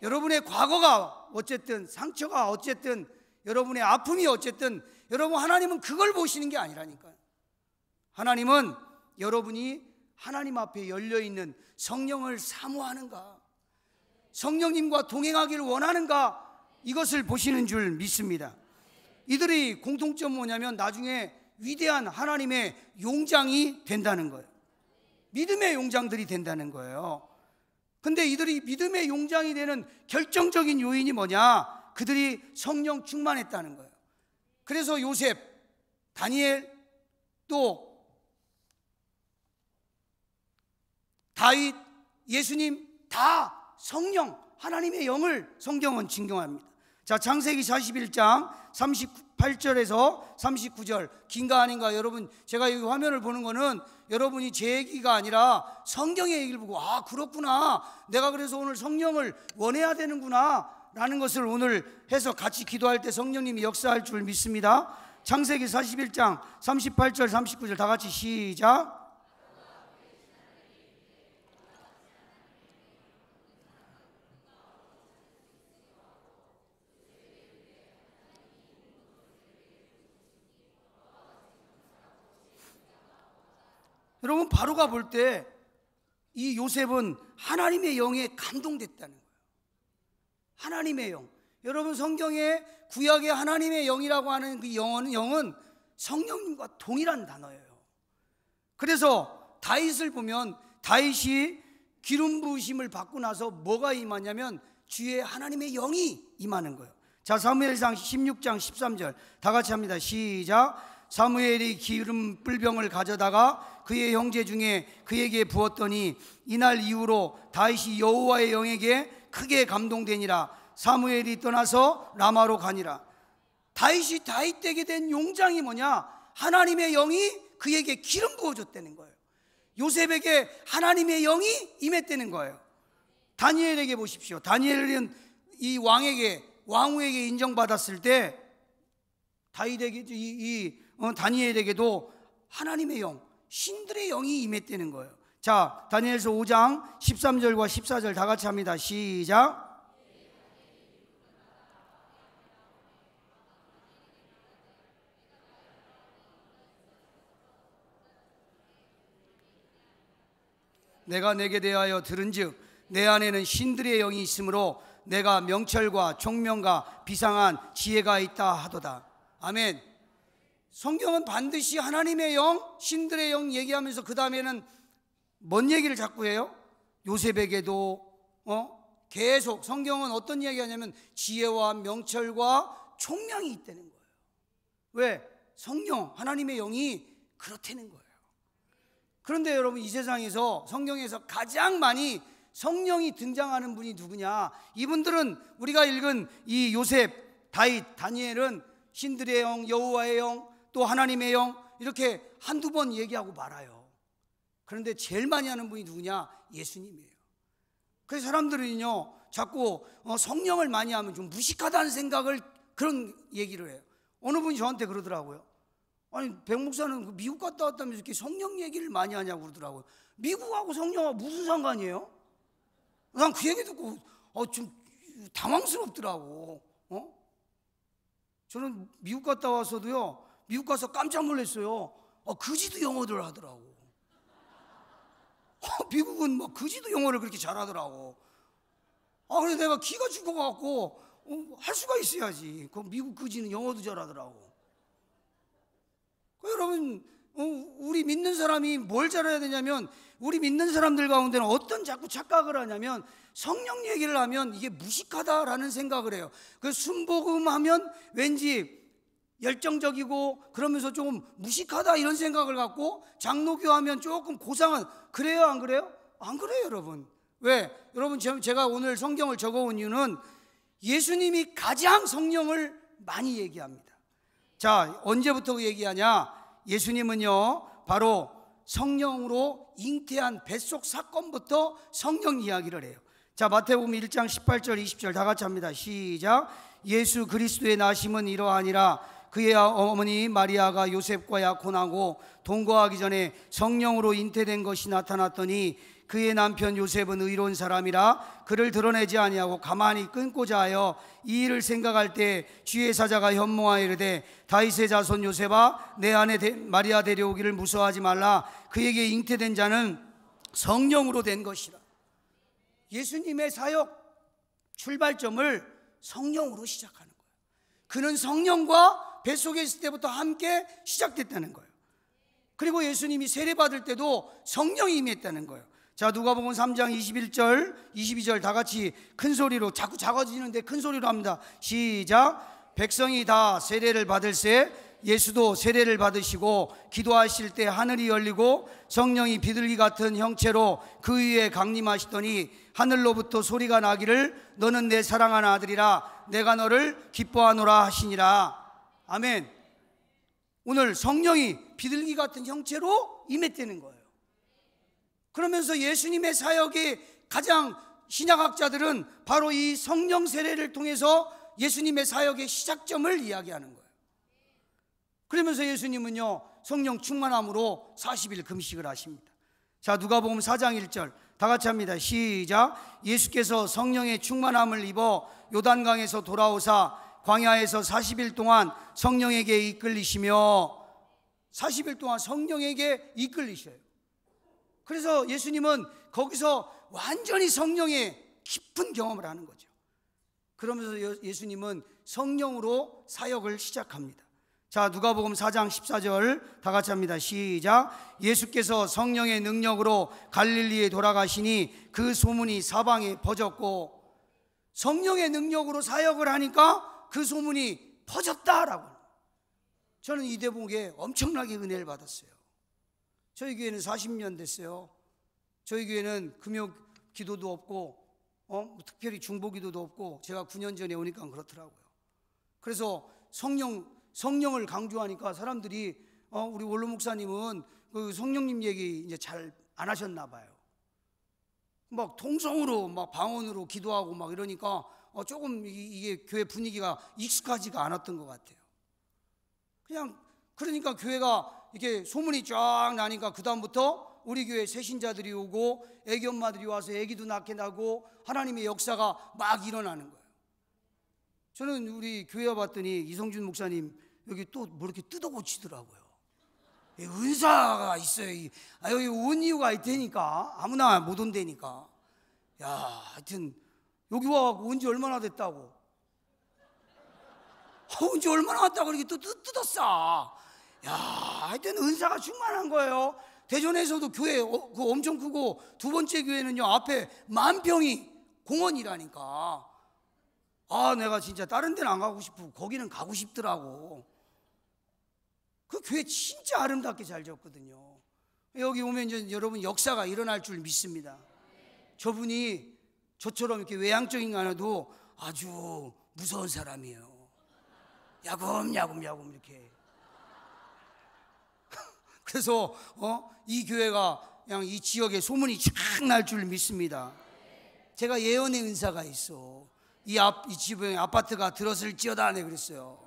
A: 여러분의 과거가 어쨌든 상처가 어쨌든 여러분의 아픔이 어쨌든 여러분 하나님은 그걸 보시는 게 아니라니까요. 하나님은 여러분이 하나님 앞에 열려 있는 성령을 사모하는가, 성령님과 동행하기를 원하는가 이것을 보시는 줄 믿습니다. 이들의 공통점 뭐냐면 나중에 위대한 하나님의 용장이 된다는 거예요. 믿음의 용장들이 된다는 거예요. 근데 이들이 믿음의 용장이 되는 결정적인 요인이 뭐냐? 그들이 성령 충만했다는 거예요. 그래서 요셉, 다니엘, 또 다윗, 예수님 다 성령, 하나님의 영을 성경은 증경합니다. 자, 창세기 41장 38절에서 39절. 긴가 아닌가 여러분, 제가 이 화면을 보는 거는 여러분이 제 얘기가 아니라 성경의 얘기를 보고 아, 그렇구나. 내가 그래서 오늘 성령을 원해야 되는구나. 라는 것을 오늘 해서 같이 기도할 때 성령님이 역사할 줄 믿습니다. 창세기 41장 38절 39절 다 같이 시작. 여러분 바로가 볼 때 이 요셉은 하나님의 영에 감동됐다는 하나님의 영. 여러분 성경에 구약의 하나님의 영이라고 하는 그 영은 영은 성령님과 동일한 단어예요. 그래서 다윗을 보면 다윗이 기름 부으심을 받고 나서 뭐가 임하냐면 주의 하나님의 영이 임하는 거예요. 자, 사무엘상 16장 13절 다 같이 합니다. 시작. 사무엘이 기름 뿔병을 가져다가 그의 형제 중에 그에게 부었더니 이날 이후로 다윗이 여호와의 영에게 크게 감동되니라 사무엘이 떠나서 라마로 가니라 다윗이 다윗 되게 된 용장이 뭐냐 하나님의 영이 그에게 기름 부어줬다는 거예요 요셉에게 하나님의 영이 임했다는 거예요 다니엘에게 보십시오 다니엘은 이 왕에게 왕후에게 인정받았을 때 다윗에게 이, 이 어, 다니엘에게도 하나님의 영 신들의 영이 임했다는 거예요 자, 다니엘서 5장 13절과 14절 다 같이 합니다. 시작. 내가 내게 대하여 들은즉 내 안에는 신들의 영이 있으므로 내가 명철과 총명과 비상한 지혜가 있다 하도다. 아멘. 성경은 반드시 하나님의 영, 신들의 영 얘기하면서 그 다음에는 뭔 얘기를 자꾸 해요? 요셉에게도 어? 계속 성경은 어떤 이야기하냐면 지혜와 명철과 총명이 있다는 거예요. 왜? 성령 하나님의 영이 그렇다는 거예요. 그런데 여러분 이 세상에서 성경에서 가장 많이 성령이 등장하는 분이 누구냐? 이분들은 우리가 읽은 이 요셉, 다윗, 다니엘은 신들의 영, 여호와의 영, 또 하나님의 영 이렇게 한두 번 얘기하고 말아요. 그런데 제일 많이 하는 분이 누구냐? 예수님이에요. 그래서 사람들은요, 자꾸 어, 성령을 많이 하면 좀 무식하다는 생각을 그런 얘기를 해요. 어느 분이 저한테 그러더라고요. 아니, 백목사는 그 미국 갔다 왔다면서 이렇게 성령 얘기를 많이 하냐고 그러더라고요. 미국하고 성령하고 무슨 상관이에요? 난 그 얘기 듣고, 어, 좀 당황스럽더라고. 어? 저는 미국 갔다 와서도요, 미국 가서 깜짝 놀랐어요. 어, 그지도 영어를 하더라고. 어, 미국은 뭐 그지도 영어를 그렇게 잘하더라고. 아, 그래 내가 기가 죽어 갖고 어, 할 수가 있어야지. 그 미국 그지는 영어도 잘하더라고. 그 여러분 어, 우리 믿는 사람이 뭘 잘해야 되냐면 우리 믿는 사람들 가운데는 어떤 자꾸 착각을 하냐면 성령 얘기를 하면 이게 무식하다라는 생각을 해요. 그 순복음하면 왠지 열정적이고 그러면서 조금 무식하다 이런 생각을 갖고 장로교 하면 조금 고상한 그래요 안 그래요? 안 그래요 여러분 왜? 여러분 제가 오늘 성경을 적어온 이유는 예수님이 가장 성령을 많이 얘기합니다 자 언제부터 얘기하냐 예수님은요 바로 성령으로 잉태한 뱃속 사건부터 성령 이야기를 해요 자 마태복음 1장 18절 20절 다 같이 합니다 시작 예수 그리스도의 나심은 이러하니라 그의 아, 어머니 마리아가 요셉과 약혼하고 동거하기 전에 성령으로 잉태된 것이 나타났더니 그의 남편 요셉은 의로운 사람이라 그를 드러내지 아니하고 가만히 끊고자 하여 이 일을 생각할 때 주의 사자가 현모하여 이르되 다이세 자손 요셉아 내 아내 마리아 데려오기를 무서워하지 말라 그에게 잉태된 자는 성령으로 된 것이라 예수님의 사역 출발점을 성령으로 시작하는 거예요 그는 성령과 뱃속에 있을 때부터 함께 시작됐다는 거예요. 그리고 예수님이 세례받을 때도 성령이 임했다는 거예요. 자, 누가복음 3장 21절, 22절 다 같이 큰 소리로 자꾸 작아지는데 큰 소리로 합니다. 시작. 백성이 다 세례를 받을세 예수도 세례를 받으시고 기도하실 때 하늘이 열리고 성령이 비둘기 같은 형체로 그 위에 강림하시더니 하늘로부터 소리가 나기를 너는 내 사랑하는 아들이라 내가 너를 기뻐하노라 하시니라 아멘. 오늘 성령이 비둘기 같은 형체로 임했다는 거예요. 그러면서 예수님의 사역이 가장 신약학자들은 바로 이 성령 세례를 통해서 예수님의 사역의 시작점을 이야기하는 거예요. 그러면서 예수님은요, 성령 충만함으로 40일 금식을 하십니다. 자, 누가복음 4장 1절 다 같이 합니다. 시작. 예수께서 성령의 충만함을 입어 요단강에서 돌아오사 광야에서 40일 동안 성령에게 이끌리시며 40일 동안 성령에게 이끌리셔요. 그래서 예수님은 거기서 완전히 성령의 깊은 경험을 하는 거죠. 그러면서 예수님은 성령으로 사역을 시작합니다. 자, 누가복음 4장 14절 다 같이 합니다. 시작. 예수께서 성령의 능력으로 갈릴리에 돌아가시니 그 소문이 사방에 퍼졌고 성령의 능력으로 사역을 하니까 그 소문이 퍼졌다라고. 저는 이대복에 엄청나게 은혜를 받았어요. 저희 교회는 40년 됐어요. 저희 교회는 금요 기도도 없고, 어? 뭐 특별히 중보 기도도 없고, 제가 9년 전에 오니까 그렇더라고요. 그래서 성령, 성령을 강조하니까 사람들이, 어, 우리 원로 목사님은 그 성령님 얘기 이제 잘 안 하셨나 봐요. 막 통성으로 막 방언으로 기도하고 막 이러니까 어, 조금 이게 교회 분위기가 익숙하지가 않았던 것 같아요. 그냥 그러니까 교회가 이게 소문이 쫙 나니까 그 다음부터 우리 교회 새신자들이 오고 애기 엄마들이 와서 애기도 낳게 나고 하나님의 역사가 막 일어나는 거예요. 저는 우리 교회 와봤더니 이성준 목사님 여기 또 뭐 이렇게 뜯어고치더라고요. 은사가 있어요. 아, 여기 온 이유가 있다니까. 아무나 못 온다니까. 야, 하여튼, 여기 와갖고 온지 얼마나 됐다고. 아, 온지 얼마나 왔다고 이렇게 또 뜯었어. 야, 하여튼 은사가 충만한 거예요. 대전에서도 교회 어, 그 엄청 크고 두 번째 교회는요 앞에 만 평이 공원이라니까 아 내가 진짜 다른 데는 안 가고 싶고 거기는 가고 싶더라고 그 교회 진짜 아름답게 잘 지었거든요. 여기 오면 이제 여러분 역사가 일어날 줄 믿습니다. 저분이 저처럼 이렇게 외향적인 거 하나도 아주 무서운 사람이에요. 야금 야금 야금 이렇게. (laughs) 그래서 어? 이 교회가 그냥 이 지역에 소문이 쫙 날 줄 믿습니다. 제가 예언의 은사가 있어. 이 앞 이 집에 아파트가 들었을지어다 네 그랬어요.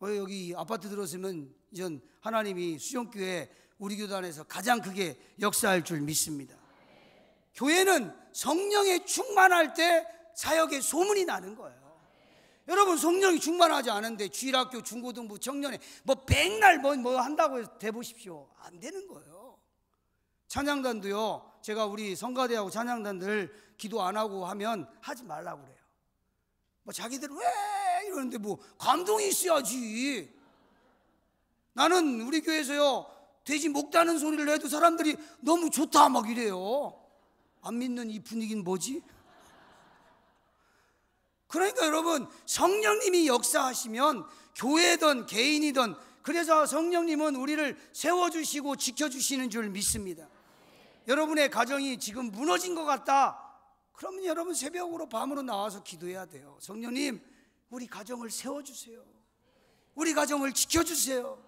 A: 왜 어, 여기 아파트 들어서면 이전 하나님이 수정교회 우리 교단 에서 가장 크게 역사할 줄 믿습니다. 교회는 성령에 충만할 때 사역의 소문이 나는 거예요. 여러분 성령이 충만하지 않은데 주일학교 중고등부 청년회 뭐 백날 뭐, 뭐 한다고 해서 대보십시오 안 되는 거예요 찬양단도요 제가 우리 성가대하고 찬양단들 기도 안 하고 하면 하지 말라고 그래요 뭐 자기들 왜 이러는데 뭐 감동이 있어야지. 나는 우리 교회에서요 돼지 목다는 소리를 해도 사람들이 너무 좋다 막 이래요. 안 믿는 이 분위기는 뭐지? 그러니까 여러분 성령님이 역사하시면 교회든 개인이든 그래서 성령님은 우리를 세워주시고 지켜주시는 줄 믿습니다. 여러분의 가정이 지금 무너진 것 같다. 그러면 여러분 새벽으로 밤으로 나와서 기도해야 돼요. 성령님, 우리 가정을 세워주세요. 우리 가정을 지켜주세요.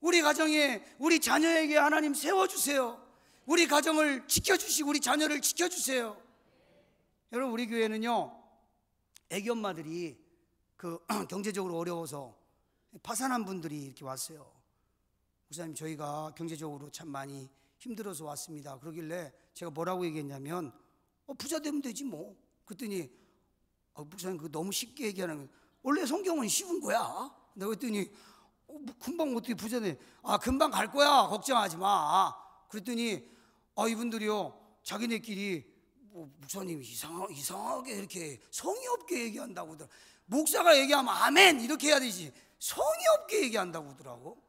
A: 우리 가정에 우리 자녀에게 하나님 세워주세요. 우리 가정을 지켜주시고 우리 자녀를 지켜주세요. 여러분 우리 교회는요 애기 엄마들이 그 (clears throat) 경제적으로 어려워서 파산한 분들이 이렇게 왔어요. 목사님 저희가 경제적으로 참 많이 힘들어서 왔습니다. 그러길래 제가 뭐라고 얘기했냐면 어, 부자 되면 되지 뭐. 그랬더니 아, 목사님 그 너무 쉽게 얘기하는 거 원래 성경은 쉬운 거야. 내가 그랬더니 어, 뭐 금방 뭐 어떻게 부자네. 아 금방 갈 거야. 걱정하지 마. 그랬더니 아 이분들이요 자기네끼리 뭐, 목사님 이상 이상하게 이렇게 성의 없게 얘기한다고들. 목사가 얘기하면 아멘 이렇게 해야 되지. 성의 없게 얘기한다고 그러더라고.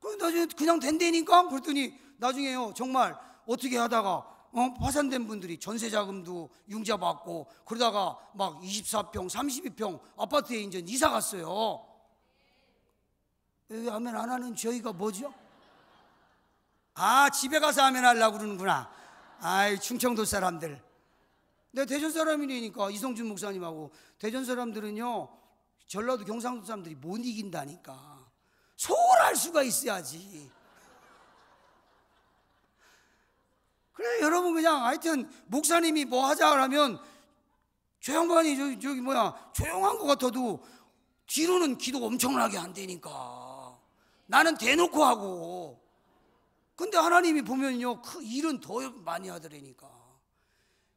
A: 그 나중에 그냥 된대니까 그랬더니 나중에요 정말 어떻게 하다가 어? 파산된 분들이 전세 자금도 융자 받고 그러다가 막 24평, 32평 아파트에 이제 이사 갔어요. 왜 예, 하면 안 하는 저희가 뭐죠? 아, 집에 가서 하면 하려고 그러는구나. 아이, 충청도 사람들. 내 대전 사람이니까 이성준 목사님하고 대전 사람들은요. 전라도 경상도 사람들이 못 이긴다니까. 소홀할 수가 있어야지. 그래 여러분 그냥 하여튼 목사님이 뭐 하자 그러면 저 양반이 저기, 저기 뭐야 조용한 것 같아도 뒤로는 기도 엄청나게 안 되니까 나는 대놓고 하고 근데 하나님이 보면요 그 일은 더 많이 하더라니까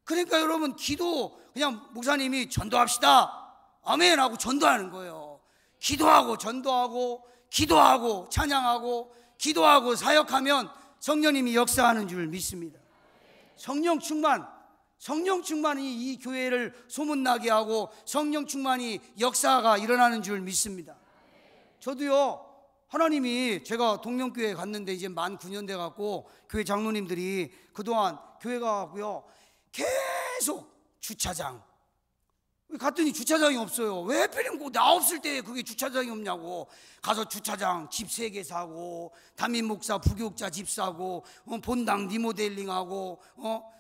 A: 그러니까 여러분 기도 그냥 목사님이 전도합시다 아멘 하고 전도하는 거예요 기도하고 전도하고 기도하고 찬양하고 기도하고 사역하면 성령님이 역사하는 줄 믿습니다 성령 충만, 성령 충만이 이 교회를 소문나게 하고 성령 충만이 역사가 일어나는 줄 믿습니다. 저도요, 하나님이 제가 동명교회 갔는데 이제 만 9년 돼갖고 교회 장로님들이 그동안 교회가 고요 계속 주차장, 갔더니 주차장이 없어요. 왜 하필이면 꼭나 그 없을 때 그게 주차장이 없냐고. 가서 주차장 집 세 개 사고, 담임 목사, 부교육자 집 사고, 어, 본당 리모델링하고, 어,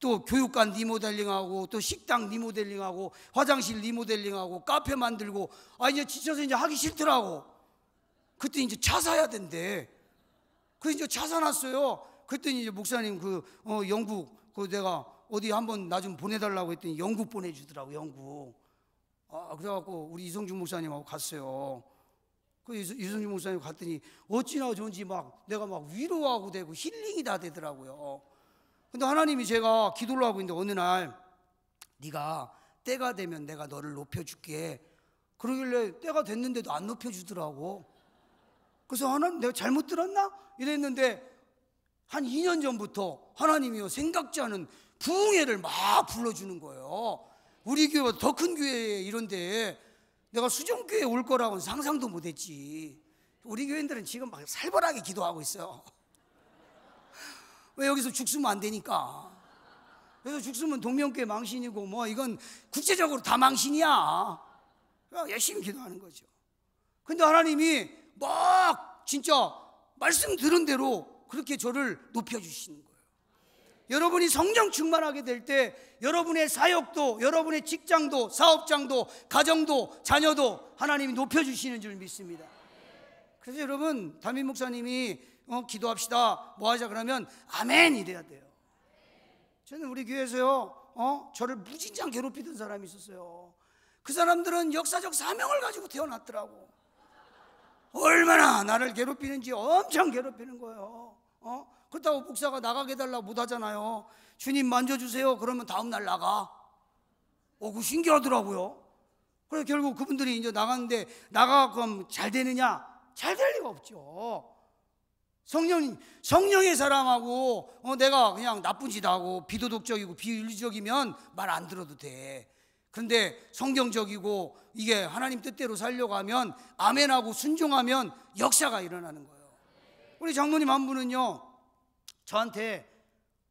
A: 또 교육관 리모델링하고, 또 식당 리모델링하고, 화장실 리모델링하고, 카페 만들고, 아, 이제 지쳐서 이제 하기 싫더라고. 그때 이제 차 사야 된대. 그래서 이제 차 사놨어요. 그랬더니 이제 목사님 그, 어, 영국, 그 내가 어디 한번 나 좀 보내달라고 했더니 영국 보내주더라고 영국. 아 그래갖고 우리 이성준 목사님하고 갔어요. 그 이성준 목사님 갔더니 어찌나 좋은지 막 내가 막 위로하고 되고 힐링이 다 되더라고요. 근데 하나님이 제가 기도를 하고 있는데 어느 날 네가 때가 되면 내가 너를 높여줄게. 그러길래 때가 됐는데도 안 높여주더라고. 그래서 하나님 내가 잘못 들었나? 이랬는데 한 2년 전부터 하나님이요 생각지 않은 부흥회를 막 불러주는 거예요. 우리 교회보다 더큰 교회 이런데 내가 수정교회 올 거라고는 상상도 못했지. 우리 교인들은 지금 막 살벌하게 기도하고 있어요. 왜 여기서 죽으면 안 되니까. 그래서 죽으면 동명교회 망신이고 뭐 이건 국제적으로 다 망신이야. 열심히 기도하는 거죠. 근데 하나님이 막 진짜 말씀 들은 대로 그렇게 저를 높여주시는 거예요. 여러분이 성령 충만하게 될 때 여러분의 사역도 여러분의 직장도 사업장도 가정도 자녀도 하나님이 높여주시는 줄 믿습니다 그래서 여러분 담임 목사님이 어, 기도합시다 뭐 하자 그러면 아멘 이래야 돼요 저는 우리 교회에서요 어? 저를 무진장 괴롭히던 사람이 있었어요 그 사람들은 역사적 사명을 가지고 태어났더라고 얼마나 나를 괴롭히는지 엄청 괴롭히는 거예요 어? 그렇다고 목사가 나가게 달라 못하잖아요. 주님 만져주세요. 그러면 다음날 나가. 어, 그 신기하더라고요. 그래서 결국 그분들이 이제 나갔는데, 나가끔 잘 되느냐? 잘 될 리가 없죠. 성령, 성령의 사람하고 어, 내가 그냥 나쁜 짓 하고 비도덕적이고 비윤리적이면 말 안 들어도 돼. 근데 성경적이고 이게 하나님 뜻대로 살려고 하면 아멘하고 순종하면 역사가 일어나는 거예요. 우리 장모님 한 분은요, 저한테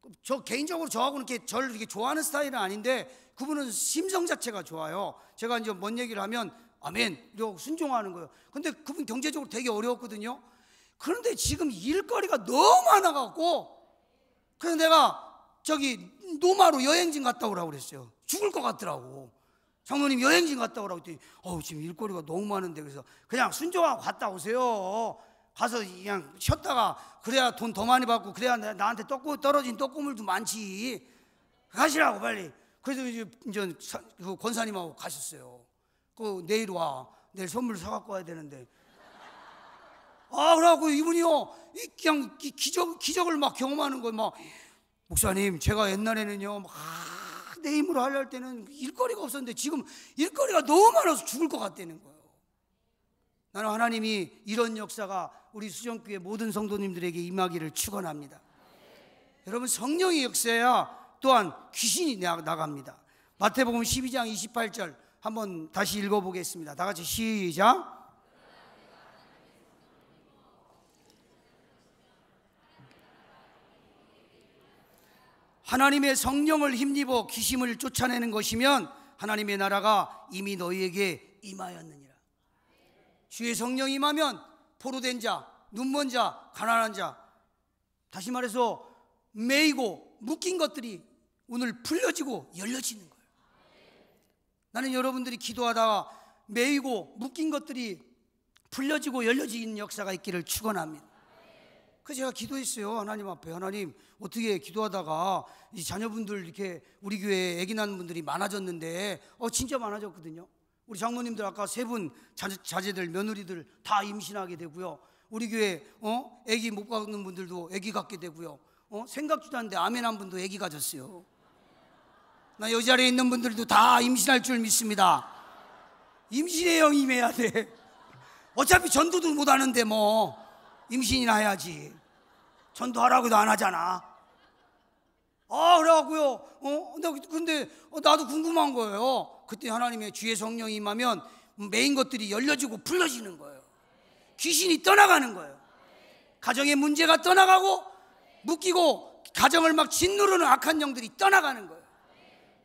A: 그 저 개인적으로 저하고 이렇게 저를 이렇게 좋아하는 스타일은 아닌데 그분은 심성 자체가 좋아요. 제가 이제 뭔 얘기를 하면 아멘 이러고 순종하는 거예요. 근데 그분 경제적으로 되게 어려웠거든요. 그런데 지금 일거리가 너무 많아 갖고 그래서 내가 저기 노마로 여행진 갔다 오라고 그랬어요. 죽을 것 같더라고. 장모님 여행진 갔다 오라고 했더니 어우 지금 일거리가 너무 많은데 그래서 그냥 순종하고 갔다 오세요. 가서 그냥 쉬었다가 그래야 돈 더 많이 받고 그래야 나한테 떡고 떨어진 떡고물도 많지. 가시라고 빨리. 그래서 이제, 이제 그 권사님하고 가셨어요. 그 내일 와. 내일 선물 사 갖고 와야 되는데. 아, 그래갖고 이분이요. 그냥 기적, 기적을 막 경험하는 거예요. 막, 목사님, 제가 옛날에는요. 막, 내 힘으로 하려 할 때는 일거리가 없었는데 지금 일거리가 너무 많아서 죽을 것 같다는 거예요. 나는 하나님이 이런 역사가 우리 수정교회 모든 성도님들에게 임하기를 축원합니다. 여러분 성령의 역사야 또한 귀신이 나갑니다. 마태복음 12장 28절 한번 다시 읽어보겠습니다. 다 같이 시작. 하나님의 성령을 힘입어 귀신을 쫓아내는 것이면 하나님의 나라가 이미 너희에게 임하였느니라. 주의 성령 임하면 포로된 자, 눈먼 자, 가난한 자, 다시 말해서 메이고 묶인 것들이 오늘 풀려지고 열려지는 거예요. 나는 여러분들이 기도하다가 매이고 묶인 것들이 풀려지고 열려지는 역사가 있기를 축원합니다. 그 제가 기도했어요 하나님 앞에 하나님 어떻게 기도하다가 이 자녀분들 이렇게 우리 교회 아기 낳은 분들이 많아졌는데 어 진짜 많아졌거든요. 우리 장모님들 아까 세 분 자제, 들 며느리들 다 임신하게 되고요. 우리 교회 어 아기 못 갖는 분들도 아기 갖게 되고요. 어 생각지도 않는데 아멘 한 분도 아기 가졌어요. 나여 자리에 있는 분들도 다 임신할 줄 믿습니다. 임신의 영 임해야 돼. 어차피 전도도 못 하는데 뭐 임신이나 해야지. 전도하라고도 안 하잖아. 아, 그래갖고요. 어, 근데 어, 나도 궁금한 거예요. 그때 하나님의 주의 성령이 임하면 메인 것들이 열려지고 풀려지는 거예요. 귀신이 떠나가는 거예요. 가정의 문제가 떠나가고 묶이고 가정을 막 짓누르는 악한 영들이 떠나가는 거예요.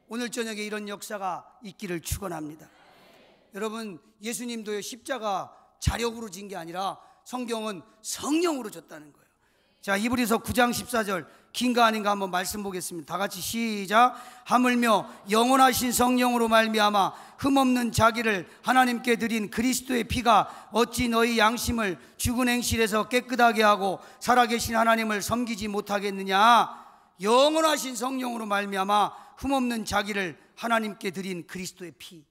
A: 오늘 저녁에 이런 역사가 있기를 축원합니다. 여러분 예수님도 십자가 자력으로 진 게 아니라 성경은 성령으로 졌다는 거예요. 자, 히브리서 9장 14절 긴가 아닌가 한번 말씀 보겠습니다. 다 같이 시작. 하물며 영원하신 성령으로 말미암아 흠없는 자기를 하나님께 드린 그리스도의 피가 어찌 너희 양심을 죽은 행실에서 깨끗하게 하고 살아계신 하나님을 섬기지 못하겠느냐? 영원하신 성령으로 말미암아 흠없는 자기를 하나님께 드린 그리스도의 피.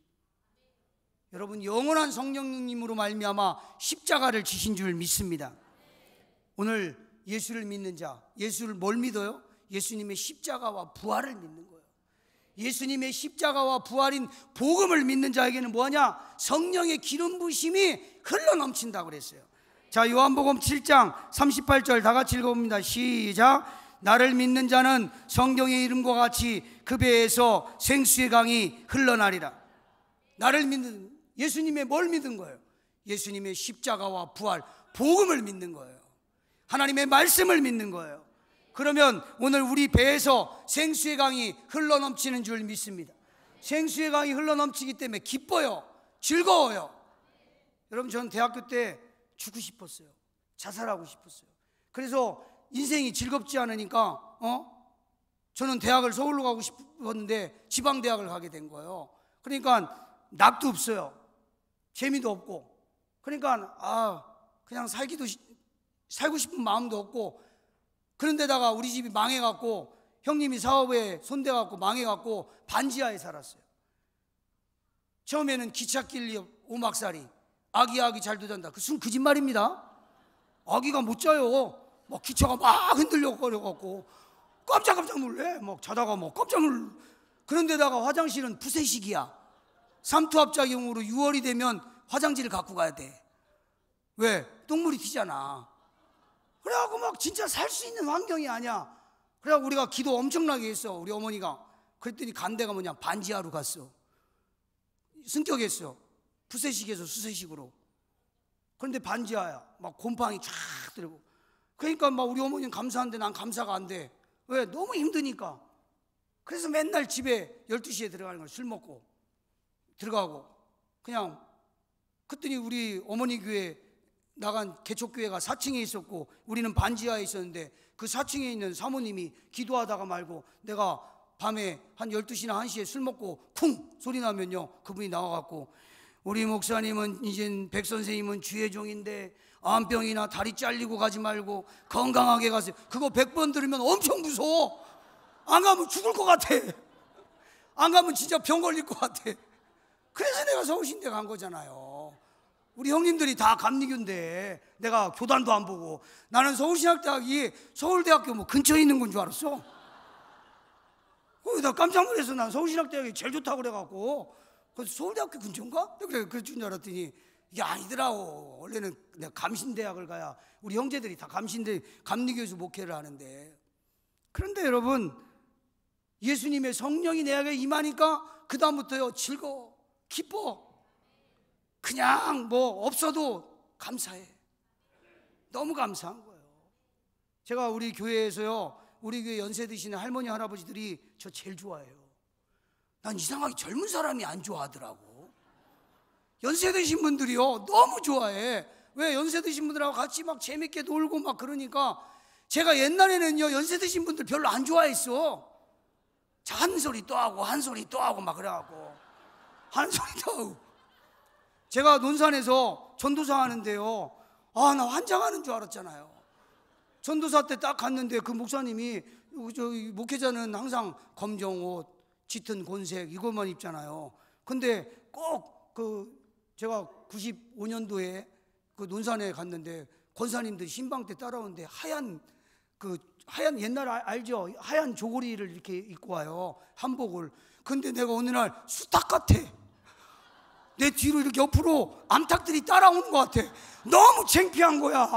A: 여러분 영원한 성령님으로 말미암아 십자가를 지신 줄 믿습니다. 오늘 예수를 믿는 자, 예수를 뭘 믿어요? 예수님의 십자가와 부활을 믿는 거예요. 예수님의 십자가와 부활인 복음을 믿는 자에게는 뭐냐 성령의 기름 부심이 흘러 넘친다 그랬어요. 자, 요한복음 7장 38절 다 같이 읽어봅니다. 시작. 나를 믿는 자는 성경의 이름과 같이 그 배에서 생수의 강이 흘러나리라. 나를 믿는 예수님의 뭘 믿은 거예요? 예수님의 십자가와 부활, 복음을 믿는 거예요. 하나님의 말씀을 믿는 거예요. 그러면 오늘 우리 배에서 생수의 강이 흘러넘치는 줄 믿습니다. 생수의 강이 흘러넘치기 때문에 기뻐요. 즐거워요. 여러분 저는 대학교 때 죽고 싶었어요. 자살하고 싶었어요. 그래서 인생이 즐겁지 않으니까 어? 저는 대학을 서울로 가고 싶었는데 지방 대학을 가게 된 거예요. 그러니까 낙도 없어요. 재미도 없고. 그러니까 아, 그냥 살기도 살고 싶은 마음도 없고 그런데다가 우리 집이 망해갖고 형님이 사업에 손대갖고 망해갖고 반지하에 살았어요. 처음에는 기찻길 오막살이 아기 아기 잘 도잔다. 그순 거짓말입니다. 아기가 못 자요. 막 기차가 막 흔들려 거려갖고 깜짝깜짝 놀래. 막 자다가 막 깜짝 놀. 그런데다가 화장실은 부세식이야. 삼투압작용으로 6월이 되면 화장지를 갖고 가야 돼. 왜? 똥물이 튀잖아. 그래갖고 막 진짜 살 수 있는 환경이 아니야. 그래갖고 우리가 기도 엄청나게 했어. 우리 어머니가. 그랬더니 간대가 뭐냐. 반지하러 갔어. 승격했어. 부세식에서 수세식으로. 그런데 반지하야. 막 곰팡이 쫙 들고. 그러니까 막 우리 어머니는 감사한데 난 감사가 안 돼. 왜? 너무 힘드니까. 그래서 맨날 집에 12시에 들어가는 거야. 술 먹고. 들어가고. 그냥. 그랬더니 우리 어머니 교회 나간 개척교회가 4층에 있었고 우리는 반지하에 있었는데 그 4층에 있는 사모님이 기도하다가 말고 내가 밤에 한 12시나 1시에 술 먹고 쿵 소리 나면요 그분이 나와갖고 우리 목사님은 이젠 백 선생님은 주의 종인데 암병이나 다리 잘리고 가지 말고 건강하게 가세요 그거 100번 들으면 엄청 무서워 안 가면 죽을 것 같아 안 가면 진짜 병 걸릴 것 같아 그래서 내가 서울신대 간 거잖아요 우리 형님들이 다 감리교인데 내가 교단도 안 보고 나는 서울신학대학이 서울대학교 뭐 근처에 있는 건 줄 알았어. 거기다 깜짝 놀라서 난 서울신학대학이 제일 좋다고 그래갖고 서울대학교 근처인가? 그래 그랬줄 알았더니 이게 아니더라고. 원래는 내가 감신대학을 가야 우리 형제들이 다 감신대 감리교에서 목회를 하는데 그런데 여러분 예수님의 성령이 내안 임하니까 그 다음부터요 즐거워 기뻐 그냥 뭐 없어도 감사해. 너무 감사한 거예요. 제가 우리 교회에서요, 우리 교회 연세 드시는 할머니, 할아버지들이 저 제일 좋아해요. 난 이상하게 젊은 사람이 안 좋아하더라고. 연세 드신 분들이요, 너무 좋아해. 왜 연세 드신 분들하고 같이 막 재밌게 놀고 막 그러니까 제가 옛날에는요, 연세 드신 분들 별로 안 좋아했어. 한 소리 또 하고, 한 소리 또 하고 막 그래갖고. 한 소리 또 하고. 제가 논산에서 전도사 하는데요. 아, 나 환장하는 줄 알았잖아요. 전도사 때 딱 갔는데 그 목사님이 저 목회자는 항상 검정 옷, 짙은 곤색 이것만 입잖아요. 근데 꼭 그 제가 95년도에 그 논산에 갔는데 권사님들 신방 때 따라오는데 하얀 그 하얀 옛날 아, 알죠? 하얀 조고리를 이렇게 입고 와요. 한복을. 근데 내가 어느 날 수탉 같아. 내 뒤로 이렇게 옆으로 암탉들이 따라오는 것 같아. 너무 창피한 거야.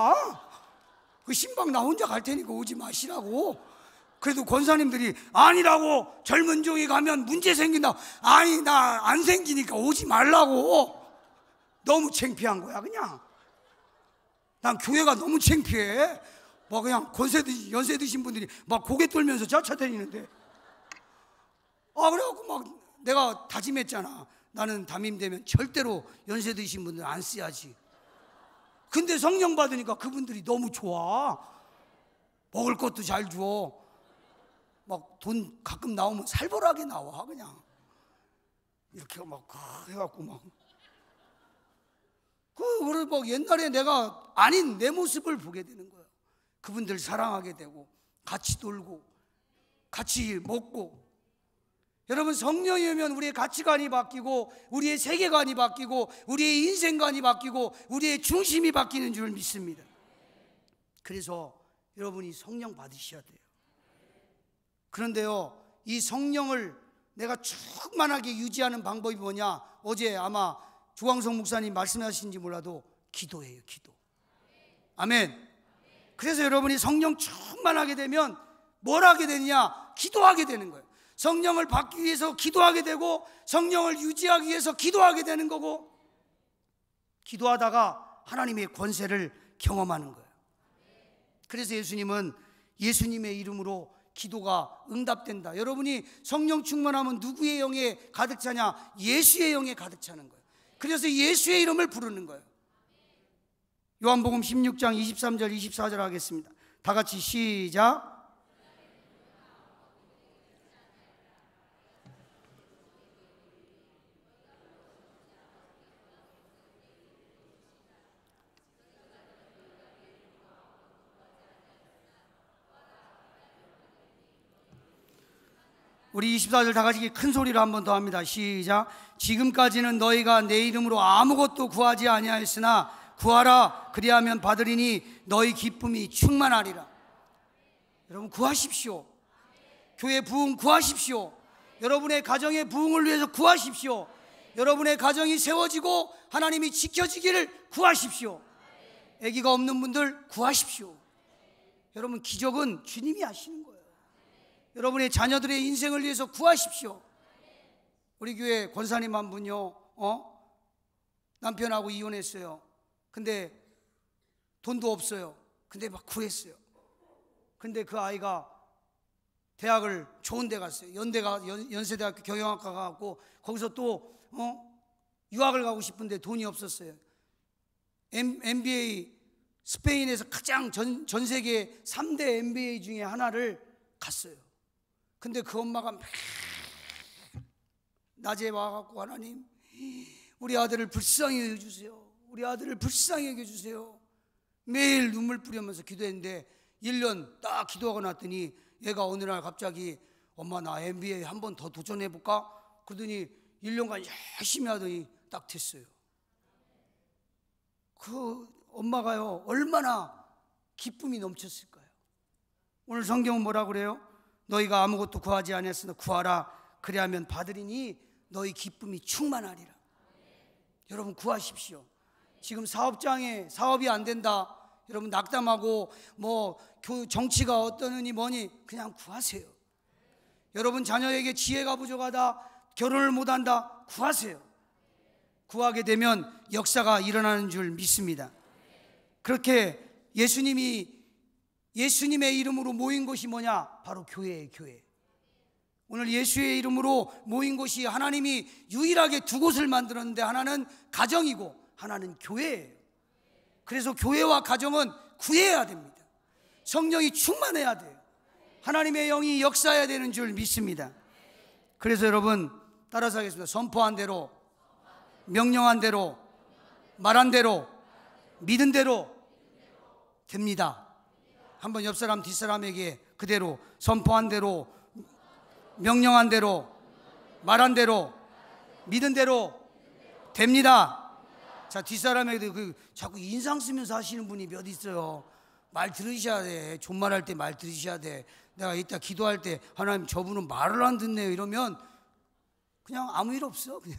A: 그 신방 나 혼자 갈 테니까 오지 마시라고. 그래도 권사님들이 아니라고 젊은 종이 가면 문제 생긴다. 아니 나 안 생기니까 오지 말라고. 너무 창피한 거야 그냥. 난 교회가 너무 창피해. 막 뭐 그냥 권세 드신, 연세 드신 분들이 막 고개 떨면서 쫓아다니는데. 아 그래갖고 막 내가 다짐했잖아. 나는 담임되면 절대로 연세 드신 분들 안써야지 근데 성령 받으니까 그분들이 너무 좋아. 먹을 것도 잘 줘. 막 돈 가끔 나오면 살벌하게 나와 그냥. 이렇게 막 그 해갖고 막. 그, 그걸 막 옛날에 내가 아닌 내 모습을 보게 되는 거예요. 그분들 사랑하게 되고, 같이 놀고, 같이 먹고, 여러분 성령이 오면 우리의 가치관이 바뀌고 우리의 세계관이 바뀌고 우리의 인생관이 바뀌고 우리의 중심이 바뀌는 줄 믿습니다. 그래서 여러분이 성령 받으셔야 돼요. 그런데요, 이 성령을 내가 충만하게 유지하는 방법이 뭐냐? 어제 아마 주광성 목사님 말씀하신지 몰라도 기도예요, 기도. 아멘. 그래서 여러분이 성령 충만하게 되면 뭘 하게 되냐 기도하게 되는 거예요. 성령을 받기 위해서 기도하게 되고 성령을 유지하기 위해서 기도하게 되는 거고 기도하다가 하나님의 권세를 경험하는 거예요. 그래서 예수님은 예수님의 이름으로 기도가 응답된다. 여러분이 성령 충만하면 누구의 영에 가득 차냐? 예수의 영에 가득 차는 거예요. 그래서 예수의 이름을 부르는 거예요. 요한복음 16장 23절 24절 하겠습니다. 다 같이 시작. 우리 24절 다 같이 큰 소리로 한번 더 합니다. 시작. 지금까지는 너희가 내 이름으로 아무것도 구하지 아니하였으나 구하라 그리하면 받으리니 너희 기쁨이 충만하리라. 여러분 구하십시오. 교회 부흥 구하십시오. 여러분의 가정의 부흥을 위해서 구하십시오. 여러분의 가정이 세워지고 하나님이 지켜지기를 구하십시오. 아기가 없는 분들 구하십시오. 여러분 기적은 주님이 하시는 여러분의 자녀들의 인생을 위해서 구하십시오. 우리 교회 권사님 한 분요, 어? 남편하고 이혼했어요. 근데 돈도 없어요. 근데 막 구했어요. 근데 그 아이가 대학을 좋은 데 갔어요. 연대가 연, 세대학교 경영학과 가고 거기서 또 어? 유학을 가고 싶은데 돈이 없었어요. M, MBA 스페인에서 가장 전, 전 세계 3대 MBA 중에 하나를 갔어요. 근데 그 엄마가 막 낮에 와갖고 하나님 우리 아들을 불쌍히 여겨주세요. 우리 아들을 불쌍히 여겨주세요. 매일 눈물 뿌리면서 기도했는데 1년 딱 기도하고 났더니 얘가 어느 날 갑자기 엄마 나 MBA 한 번 더 도전해볼까? 그러더니 1년간 열심히 하더니 딱 됐어요. 그 엄마가요 얼마나 기쁨이 넘쳤을까요? 오늘 성경은 뭐라 그래요? 너희가 아무것도 구하지 않니했으나 구하라 그리하면 받으리니 너희 기쁨이 충만하리라. 여러분 구하십시오. 지금 사업장에 사업이 안 된다. 여러분 낙담하고 뭐 정치가 어떠느니 뭐니 그냥 구하세요. 여러분 자녀에게 지혜가 부족하다. 결혼을 못 한다. 구하세요. 구하게 되면 역사가 일어나는 줄 믿습니다. 그렇게 예수님이 예수님의 이름으로 모인 것이 뭐냐? 바로 교회예 교회. 오늘 예수의 이름으로 모인 곳이 하나님이 유일하게 두 곳을 만들었는데 하나는 가정이고 하나는 교회예요. 그래서 교회와 가정은 구해야 됩니다. 성령이 충만해야 돼요. 하나님의 영이 역사해야 되는 줄 믿습니다. 그래서 여러분 따라서 하겠습니다. 선포한 대로, 명령한 대로, 말한 대로, 믿은 대로 됩니다. 한번 옆 사람 뒷 사람에게 그대로 선포한 대로 명령한 대로 말한 대로 믿은 대로 됩니다. 자, 뒷사람에게 그 자꾸 인상 쓰면서 하시는 분이 몇 있어요. 말 들으셔야 돼. 존말할 때 말 들으셔야 돼. 내가 이따 기도할 때 하나님 저분은 말을 안 듣네요. 이러면 그냥 아무 일 없어. 그냥.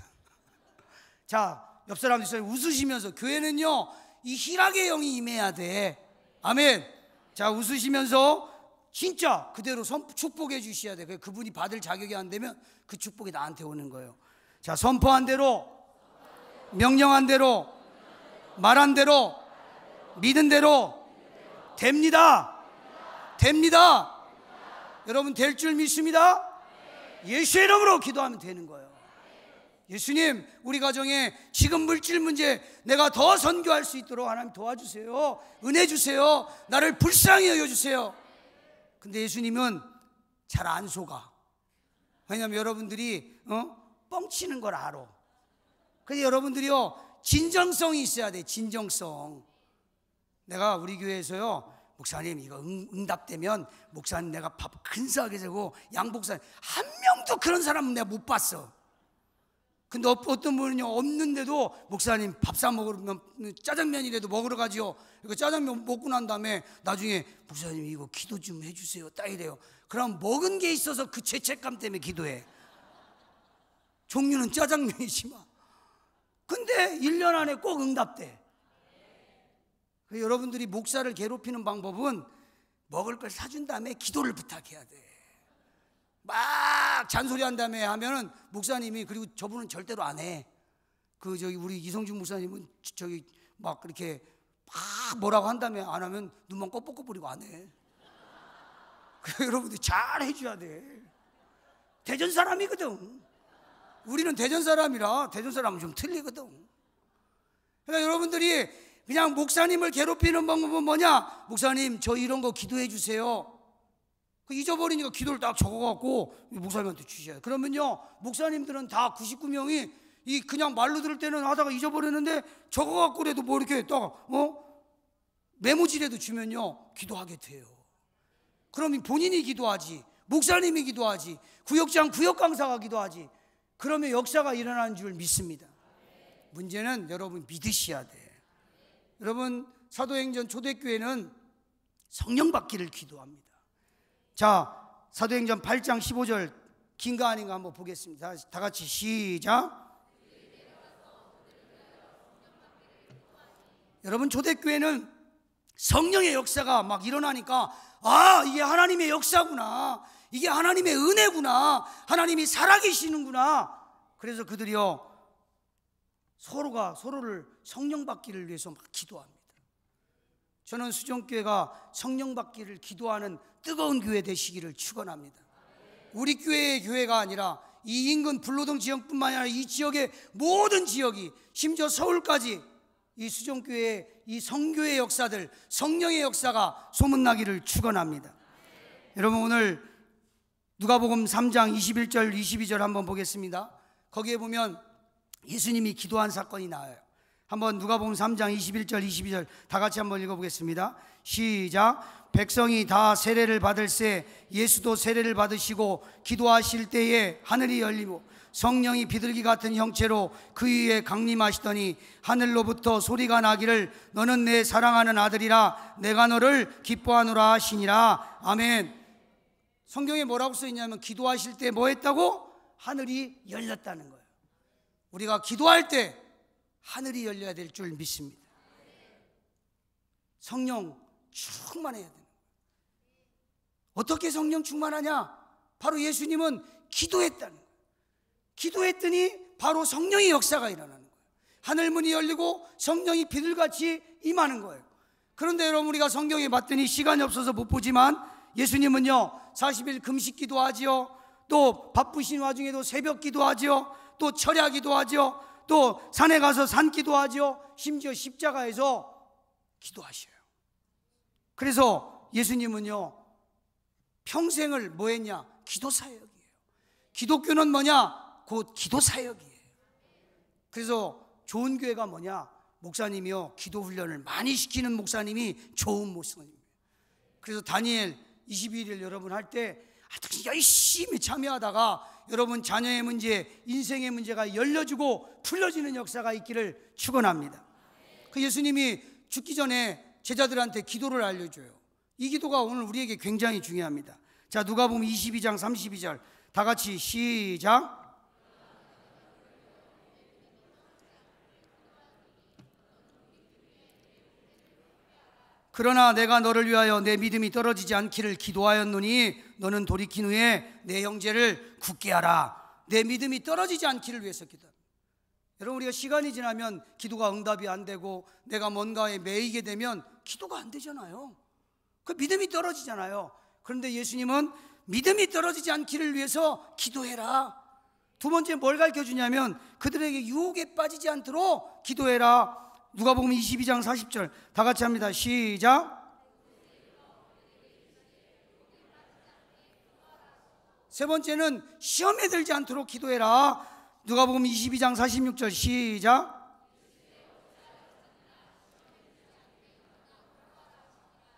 A: (laughs) 자, 옆 사람 뒷 웃으시면서 교회는요. 이 희락의 영이 임해야 돼. 아멘. 자, 웃으시면서 진짜 그대로 축복해 주셔야 돼요. 그분이 받을 자격이 안 되면 그 축복이 나한테 오는 거예요. 자, 선포한 대로, 명령한 대로, 말한 대로, 믿은 대로, 됩니다. 됩니다. 여러분, 될 줄 믿습니다. 예수의 이름으로 기도하면 되는 거예요. 예수님, 우리 가정에 지금 물질 문제 내가 더 선교할 수 있도록 하나님 도와주세요. 은혜 주세요. 나를 불쌍히 여겨주세요. 근데 예수님은 잘 안 속아. 왜냐면 여러분들이, 어? 뻥치는 걸 알아. 그래 여러분들이요, 진정성이 있어야 돼, 진정성. 내가 우리 교회에서요, 목사님 이거 응, 답되면 목사님 내가 밥 근사하게 주고 양 목사님 한 명도 그런 사람은 내가 못 봤어. 근데 어떤 분은요 없는데도 목사님 밥사 먹으면 짜장면이라도 먹으러 가지요. 그 짜장면 먹고 난 다음에 나중에 목사님 이거 기도 좀 해주세요. 딱 이래요. 그럼 먹은 게 있어서 그 죄책감 때문에 기도해. 종류는 짜장면이지만. 근데 1년 안에 꼭 응답돼. 그 여러분들이 목사를 괴롭히는 방법은 먹을 걸 사준 다음에 기도를 부탁해야 돼. 막막 잔소리 한다며 하면은 목사님이 그리고 저분은 절대로 안 해. 그 저기 우리 이성준 목사님은 저기 막 그렇게 막 뭐라고 한다며안 하면 눈만 꼬불꼬불이고 안 해. (laughs) 그래 여러분들 잘 해줘야 돼. 대전 사람이거든. 우리는 대전 사람이라 대전 사람은 좀 틀리거든. 그러니까 여러분들이 그냥 목사님을 괴롭히는 방법은 뭐냐? 목사님, 저 이런 거 기도해 주세요. 그 잊어버리니까 기도를 딱 적어갖고 목사님한테 주셔요. 그러면요, 목사님들은 다 99명이 이 그냥 말로 들을 때는 하다가 잊어버리는데 적어갖고라도 뭐 이렇게 딱, 어? 메모지라도 주면요, 기도하게 돼요. 그러 본인이 기도하지, 목사님이 기도하지, 구역장 구역강사가 기도하지. 그러면 역사가 일어나는 줄 믿습니다. 문제는 여러분 믿으셔야 돼. 여러분, 사도행전 초대교회는 성령 받기를 기도합니다. 자, 사도행전 8장 15절 긴가 아닌가 한번 보겠습니다. 다 같이 시작. 여러분 초대교회는 성령의 역사가 막 일어나니까 아 이게 하나님의 역사구나 이게 하나님의 은혜구나 하나님이 살아계시는구나 그래서 그들이요 서로가 서로를 성령 받기를 위해서 막 기도합니다 저는 수정교회가 성령 받기를 기도하는 뜨거운 교회 되시기를 축원합니다. 우리 교회의 교회가 아니라 이 인근 불로동 지역뿐만 아니라 이 지역의 모든 지역이 심지어 서울까지 이 수정교회의 이 성교의 역사들 성령의 역사가 소문나기를 축원합니다. 여러분 오늘 누가복음 3장 21절 22절 한번 보겠습니다. 거기에 보면 예수님이 기도한 사건이 나와요. 한번 누가복음 3장 21절 22절 다 같이 한번 읽어보겠습니다. 시작. 백성이 다 세례를 받을세 예수도 세례를 받으시고 기도하실 때에 하늘이 열리고 성령이 비둘기 같은 형체로 그 위에 강림하시더니 하늘로부터 소리가 나기를 너는 내 사랑하는 아들이라 내가 너를 기뻐하노라 하시니라 아멘. 성경에 뭐라고 써 있냐면 기도하실 때 뭐 했다고 하늘이 열렸다는 거예요. 우리가 기도할 때 하늘이 열려야 될 줄 믿습니다. 성령 충만해야 되는 거예요. 어떻게 성령 충만하냐? 바로 예수님은 기도했다는 거예요. 기도했더니 바로 성령의 역사가 일어나는 거예요. 하늘 문이 열리고 성령이 비둘같이 임하는 거예요. 그런데 여러분 우리가 성경에 봤더니 시간이 없어서 못 보지만 예수님은요 40일 금식 기도하지요. 또 바쁘신 와중에도 새벽 기도하지요. 또 철야 기도하지요. 또 산에 가서 산 기도하죠. 심지어 십자가에서 기도하셔요. 그래서 예수님은요, 평생을 뭐 했냐? 기도사역이에요. 기독교는 뭐냐? 곧 기도사역이에요. 그래서 좋은 교회가 뭐냐? 목사님이요, 기도훈련을 많이 시키는 목사님이 좋은 목사님이에요. 그래서 다니엘 21일 여러분 할 때, 아주 열심히 참여하다가 여러분 자녀의 문제, 인생의 문제가 열려지고 풀려지는 역사가 있기를 축원합니다. 그 예수님이 죽기 전에 제자들한테 기도를 알려줘요. 이 기도가 오늘 우리에게 굉장히 중요합니다. 자, 누가 보면 22장 32절 다 같이 시작. 그러나 내가 너를 위하여 내 믿음이 떨어지지 않기를 기도하였노니 너는 돌이킨 후에 내 형제를 굳게 하라. 내 믿음이 떨어지지 않기를 위해서 기도. 여러분 우리가 시간이 지나면 기도가 응답이 안 되고 내가 뭔가에 매이게 되면 기도가 안 되잖아요. 그 믿음이 떨어지잖아요. 그런데 예수님은 믿음이 떨어지지 않기를 위해서 기도해라. 두 번째 뭘 가르쳐 주냐면 그들에게 유혹에 빠지지 않도록 기도해라. 누가복음 22장 40절 다 같이 합니다. 시작. 세 번째는 시험에 들지 않도록 기도해라. 누가복음 22장 46절 시작.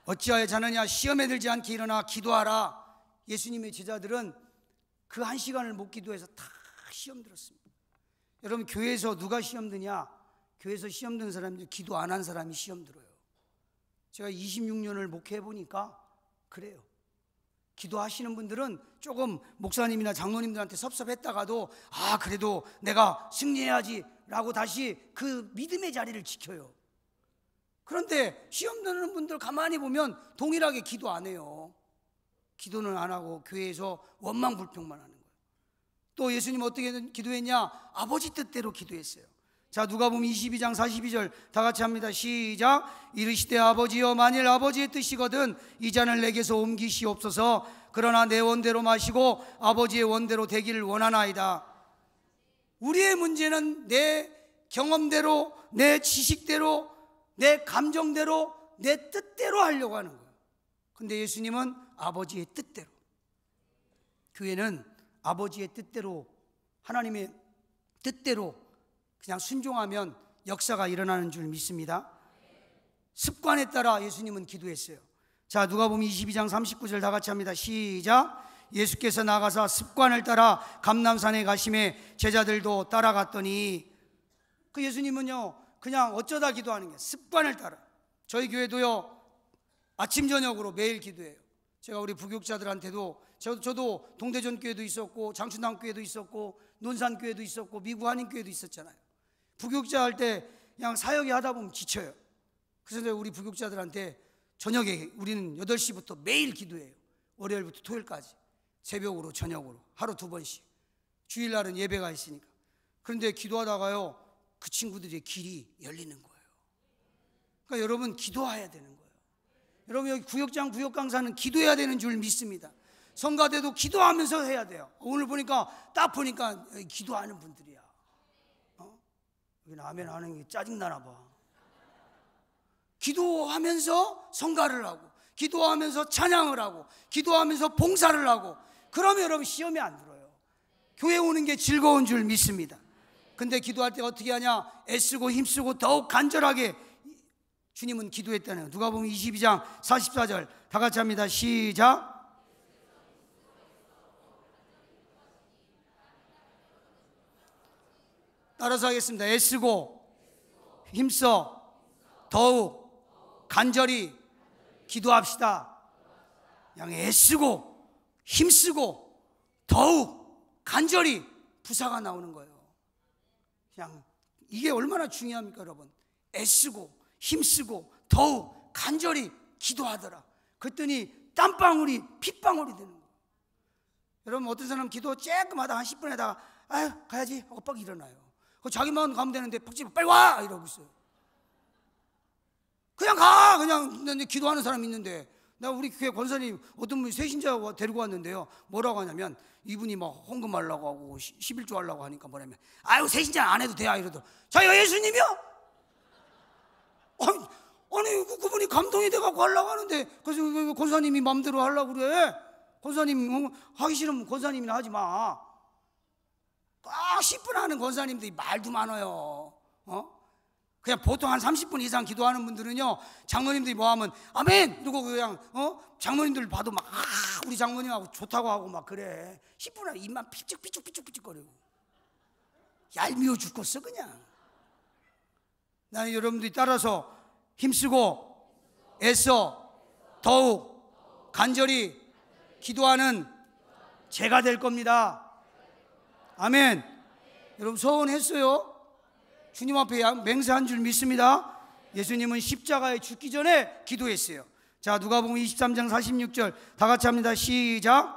A: 어찌하여 자느냐 시험에 들지 않게 일어나 기도하라. 예수님의 제자들은 그 한 시간을 못 기도해서 다 시험 들었습니다. 여러분 교회에서 누가 시험 드냐? 교회에서 시험 든 사람들 기도 안 한 사람이 시험 들어요. 제가 26년을 목회해 보니까 그래요. 기도하시는 분들은 조금 목사님이나 장로님들한테 섭섭했다가도 아 그래도 내가 승리해야지라고 다시 그 믿음의 자리를 지켜요. 그런데 시험 드는 분들 가만히 보면 동일하게 기도 안 해요. 기도는 안 하고 교회에서 원망 불평만 하는 거예요. 또 예수님 어떻게 기도했냐? 아버지 뜻대로 기도했어요. 자 누가 보면 22장 42절 다 같이 합니다 시작 이르시되 아버지여 만일 아버지의 뜻이거든 이 잔을 내게서 옮기시옵소서 그러나 내 원대로 마시고 아버지의 원대로 되기를 원하나이다 우리의 문제는 내 경험대로 내 지식대로 내 감정대로 내 뜻대로 하려고 하는 거예요 근데 예수님은 아버지의 뜻대로 교회는 아버지의 뜻대로 하나님의 뜻대로 그냥 순종하면 역사가 일어나는 줄 믿습니다. 습관에 따라 예수님은 기도했어요. 자, 누가 보면 22장 39절 다 같이 합니다. 시작. 예수께서 나가사 습관을 따라 감남산에 가심에 제자들도 따라갔더니 그 예수님은요, 그냥 어쩌다 기도하는 게 습관을 따라. 저희 교회도요, 아침, 저녁으로 매일 기도해요. 제가 우리 부교육자들한테도 저, 저도 동대전교회도 있었고 장춘남교회도 있었고 논산교회도 있었고 미구한인교회도 있었잖아요. 부교육자 할 때 그냥 사역이 하다 보면 지쳐요. 그래서 우리 부교육자들한테 저녁에 우리는 8시부터 매일 기도해요. 월요일부터 토요일까지. 새벽으로, 저녁으로. 하루 두 번씩. 주일날은 예배가 있으니까. 그런데 기도하다가요, 그 친구들의 길이 열리는 거예요. 그러니까 여러분, 기도해야 되는 거예요. 여러분, 여기 구역장, 구역강사는 기도해야 되는 줄 믿습니다. 성가대도 기도하면서 해야 돼요. 오늘 보니까, 딱 보니까 기도하는 분들이야. 라면 하는 게 짜증나나 봐. 기도하면서 성가를 하고, 기도하면서 찬양을 하고, 기도하면서 봉사를 하고, 그러면 여러분 시험이 안 들어요. 교회 오는 게 즐거운 줄 믿습니다. 근데 기도할 때 어떻게 하냐? 애쓰고 힘쓰고 더욱 간절하게 주님은 기도했다네요. 누가 보면 22장 44절 다 같이 합니다. 시작. 따라서 하겠습니다. 애쓰고 힘써 더욱 간절히 기도합시다. 양 애쓰고 힘쓰고 더욱 간절히 부사가 나오는 거예요. 그냥 이게 얼마나 중요합니까, 여러분? 애쓰고 힘쓰고 더욱 간절히 기도하더라. 그랬더니 땀방울이 핏방울이 되는 거예요. 여러분 어떤 사람 기도 쬐끔하다 한 10분에다가 아유 가야지 엇박 일어나요. 그 자기만 가면 되는데 박집 빨리 와 이러고 있어요. 그냥 가 그냥 기도하는 사람 있는데 나 우리 교회 권사님 어떤 분이 새신자 데리고 왔는데요. 뭐라고 하냐면 이분이 막 헌금 하려고 하고 11조 하려고 하니까 뭐냐면 아유 새신자 안 해도 돼요 이러더라. 예수님이요? 아니, 아니 그, 그분이 감동이 돼갖고 하려고 하는데 그래서 그, 권사님이 마음대로 하려고 그래. 권사님 어, 하기 싫으면 권사님이나 하지 마. 꼭 10분 하는 권사님들이 말도 많아요. 어? 그냥 보통 한 30분 이상 기도하는 분들은요, 장모님들이 뭐 하면, 아멘! 누구 그냥, 어? 장모님들 봐도 막, 아, 우리 장모님하고 좋다고 하고 막 그래. 10분 안에 입만 삐죽삐죽삐죽삐죽거리고 얄미워 죽겠어, 그냥. 나는 여러분들이 따라서 힘쓰고 애써 더욱 간절히 기도하는 제가 될 겁니다. 아멘. 여러분 서원했어요? 주님 앞에 맹세한 줄 믿습니다. 예수님은 십자가에 죽기 전에 기도했어요. 자, 누가복음 23장 46절 다 같이 합니다. 시작.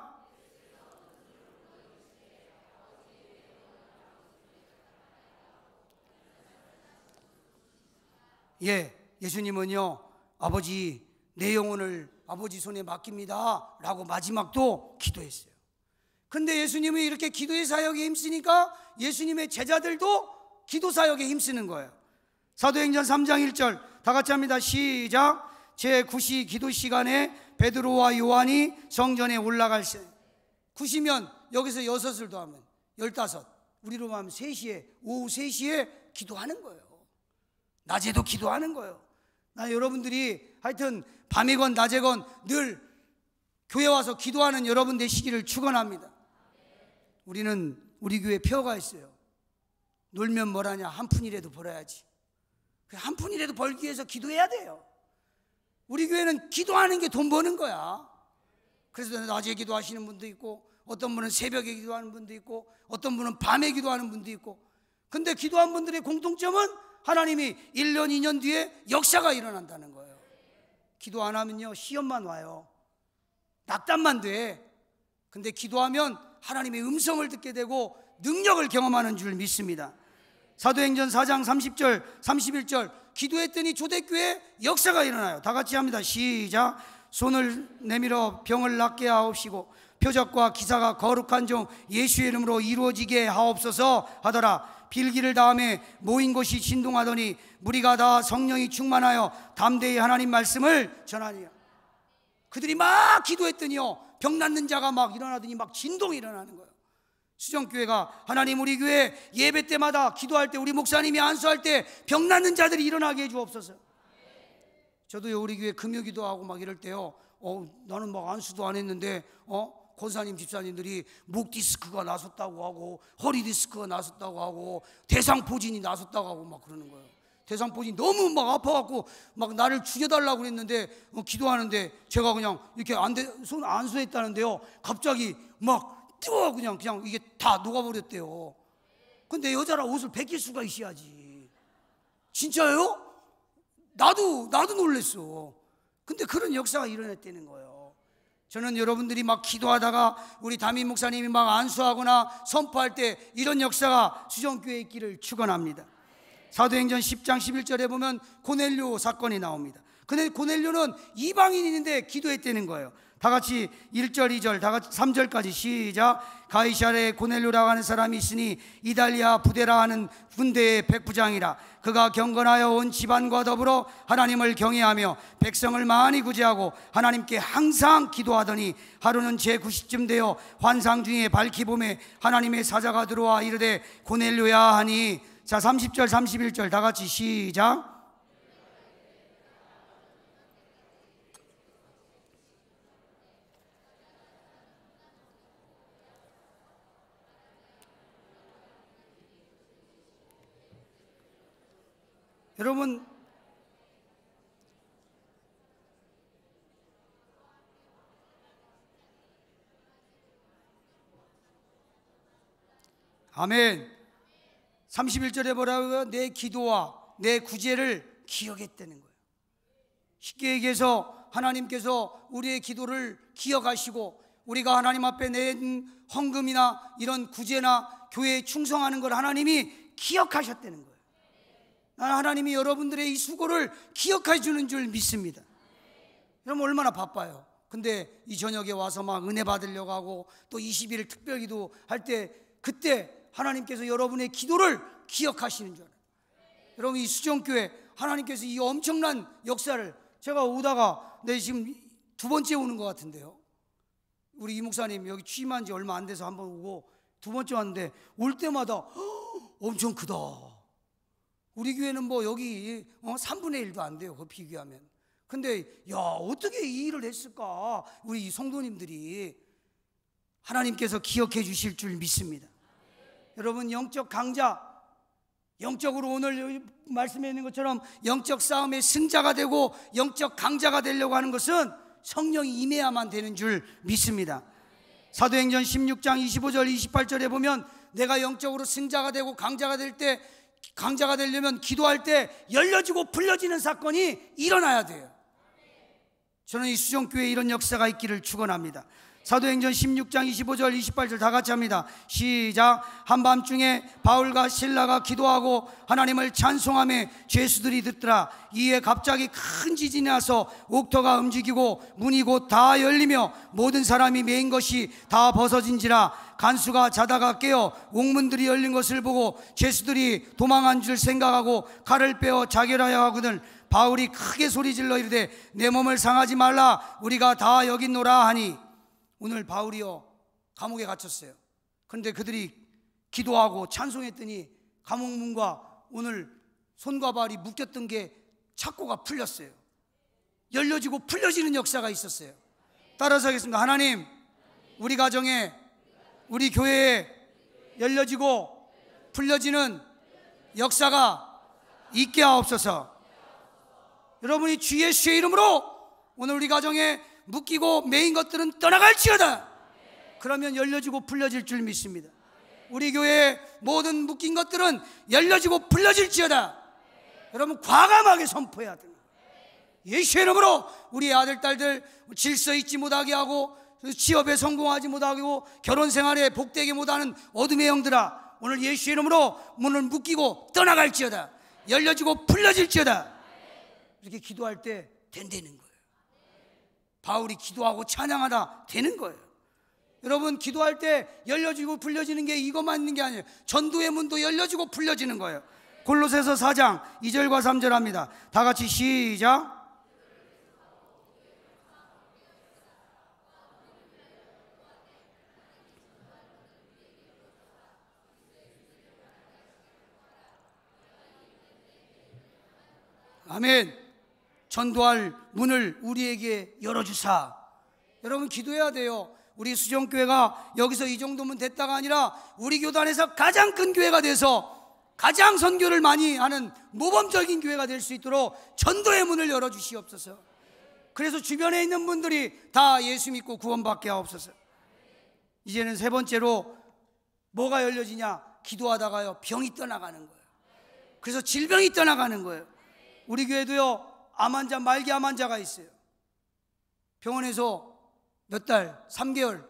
A: 예, 예수님은요, 아버지, 내 영혼을 아버지 손에 맡깁니다. 라고 마지막도 기도했어요. 근데 예수님이 이렇게 기도의 사역에 힘쓰니까 예수님의 제자들도 기도 사역에 힘쓰는 거예요. 사도행전 3장 1절 다 같이 합니다. 시작. 제9시 기도 시간에 베드로와 요한이 성전에 올라갈 때 9시면 여기서 6을 더하면 15 우리로 하면 3시에 오후 3시에 기도하는 거예요 낮에도 기도하는 거예요 나 여러분들이 하여튼 밤이건 낮에건 늘 교회 와서 기도하는 여러분들 시기를 축원합니다 우리는 우리 교회 펴가 있어요. 놀면 뭐라냐 한 푼이라도 벌어야지. 그 한 푼이라도 벌기 위해서 기도해야 돼요. 우리 교회는 기도하는 게 돈 버는 거야. 그래서 낮에 기도하시는 분도 있고 어떤 분은 새벽에 기도하는 분도 있고 어떤 분은 밤에 기도하는 분도 있고 근데 기도한 분들의 공통점은 하나님이 1년, 2년 뒤에 역사가 일어난다는 거예요. 기도 안 하면요, 시험만 와요. 낙담만 돼. 근데 기도하면 하나님의 음성을 듣게 되고 능력을 경험하는 줄 믿습니다. 사도행전 4장 30절, 31절 기도했더니 초대교회 역사가 일어나요. 다 같이 합니다. 시작. 손을 내밀어 병을 낫게 하옵시고 표적과 기사가 거룩한 종 예수의 이름으로 이루어지게 하옵소서 하더라. 빌기를 다음에 모인 곳이 진동하더니 무리가 다 성령이 충만하여 담대히 하나님 말씀을 전하니라. 그들이 막 기도했더니요. 병났는 자가 막 일어나더니 막 진동이 일어나는 거예요. 수정교회가 하나님 우리 교회 예배 때마다 기도할 때 우리 목사님이 안수할 때 병났는 자들이 일어나게 해주옵소서. 저도요 우리 교회 금요 기도하고 막 이럴 때요. 어 나는 막 안수도 안 했는데 어 권사님 집사님들이 목 디스크가 나섰다고 하고 허리 디스크가 나섰다고 하고 대상 포진이 나섰다고 하고 막 그러는 거예요. 대상포진 너무 막 아파갖고 막 나를 죽여달라고 그랬는데 어, 기도하는데 제가 그냥 이렇게 안손 안수했다는데요. 갑자기 막 뜨거 그냥 그냥 이게 다 녹아버렸대요. 근데 여자라 옷을 벗길 수가 있어야지. 진짜요? 나도 나도 놀랬어. 근데 그런 역사가 일어났다는 거예요. 저는 여러분들이 막 기도하다가 우리 담임 목사님이 막 안수하거나 선포할 때 이런 역사가 수정교회 있기를 축원합니다. 사도행전 10장 11절에 보면 고넬료 사건이 나옵니다. 근데 고넬료는 이방인인데 기도했다는 거예요. 다 같이 1절, 2절, 다 같이 3절까지 시작. 가이샤레 고넬료라고 하는 사람이 있으니 이달리아 부대라 하는 군대의 백부장이라 그가 경건하여 온 집안과 더불어 하나님을 경외하며 백성을 많이 구제하고 하나님께 항상 기도하더니 하루는 제9시쯤 되어 환상 중에 밝히 봄에 하나님의 사자가 들어와 이르되 고넬료야 하니 자, 30절, 31절 다 같이 시작. 여러분, 아멘. 31절에 뭐라고요? 내 기도와 내 구제를 기억했다는 거예요. 쉽게 얘기해서 하나님께서 우리의 기도를 기억하시고 우리가 하나님 앞에 낸 헌금이나 이런 구제나 교회에 충성하는 걸 하나님이 기억하셨다는 거예요. 나는 하나님이 여러분들의 이 수고를 기억해 주는 줄 믿습니다. 여러분 얼마나 바빠요. 근데 이 저녁에 와서 막 은혜 받으려고 하고 또 20일 특별기도 할 때 그때 하나님께서 여러분의 기도를 기억하시는 줄 알아요. 여러분 이 수정교회 하나님께서 이 엄청난 역사를 제가 오다가 내 네, 지금 두 번째 오는 것 같은데요. 우리 이 목사님 여기 취임한 지 얼마 안 돼서 한번 오고 두 번째 왔는데 올 때마다 엄청 크다. 우리 교회는 뭐 여기 3분의 어, 1도 안 돼요. 그 비교하면. 근데 야 어떻게 이 일을 했을까? 우리 성도님들이 하나님께서 기억해 주실 줄 믿습니다. 여러분 영적 강자 영적으로 오늘 말씀해 있는 것처럼 영적 싸움의 승자가 되고 영적 강자가 되려고 하는 것은 성령이 임해야만 되는 줄 믿습니다. 사도행전 16장 25절 28절에 보면 내가 영적으로 승자가 되고 강자가 될 때 강자가 되려면 기도할 때 열려지고 풀려지는 사건이 일어나야 돼요. 저는 이 수정교회에 이런 역사가 있기를 축원합니다. 사도행전 16장 25절 28절 다 같이 합니다 시작 한밤중에 바울과 신라가 기도하고 하나님을 찬송함에 죄수들이 듣더라 이에 갑자기 큰 지진이 나서 옥터가 움직이고 문이 곧 다 열리며 모든 사람이 메인 것이 다 벗어진지라 간수가 자다가 깨어 옥문들이 열린 것을 보고 죄수들이 도망한 줄 생각하고 칼을 빼어 자결하여 하거늘 바울이 크게 소리질러 이르되 내 몸을 상하지 말라 우리가 다 여기 노라 하니 오늘 바울이요 감옥에 갇혔어요. 그런데 그들이 기도하고 찬송했더니 감옥 문과 오늘 손과 발이 묶였던 게 착고가 풀렸어요. 열려지고 풀려지는 역사가 있었어요. 따라서 하겠습니다. 하나님, 우리 가정에, 우리 교회에 열려지고 풀려지는 역사가 있게 하옵소서. 여러분이 주 예수의 이름으로 오늘 우리 가정에 묶이고 메인 것들은 떠나갈지어다. 그러면 열려지고 풀려질 줄 믿습니다. 우리 교회의 모든 묶인 것들은 열려지고 풀려질지어다. 여러분 과감하게 선포해야 됩니다. 예수의 이름으로 우리 아들 딸들 질서 잊지 못하게 하고 취업에 성공하지 못하고 결혼 생활에 복되게 못하는 어둠의 영들아 오늘 예수의 이름으로 문을 묶이고 떠나갈지어다 열려지고 풀려질지어다 이렇게 기도할 때 된다는 거예요 바울이 기도하고 찬양하다 되는 거예요. 여러분 기도할 때 열려지고 풀려지는 게 이것만 있는 게 아니에요. 전도의 문도 열려지고 풀려지는 거예요. 골로새서 4장 2절과 3절 합니다. 다 같이 시작. 아멘. 전도할 문을 우리에게 열어주사. 여러분 기도해야 돼요. 우리 수정교회가 여기서 이 정도면 됐다가 아니라 우리 교단에서 가장 큰 교회가 돼서 가장 선교를 많이 하는 모범적인 교회가 될 수 있도록 전도의 문을 열어주시옵소서. 그래서 주변에 있는 분들이 다 예수 믿고 구원받게 하옵소서. 이제는 세 번째로 뭐가 열려지냐? 기도하다가요, 병이 떠나가는 거예요. 그래서 질병이 떠나가는 거예요. 우리 교회도요, 암환자, 말기 암환자가 있어요. 병원에서 몇 달, 3개월,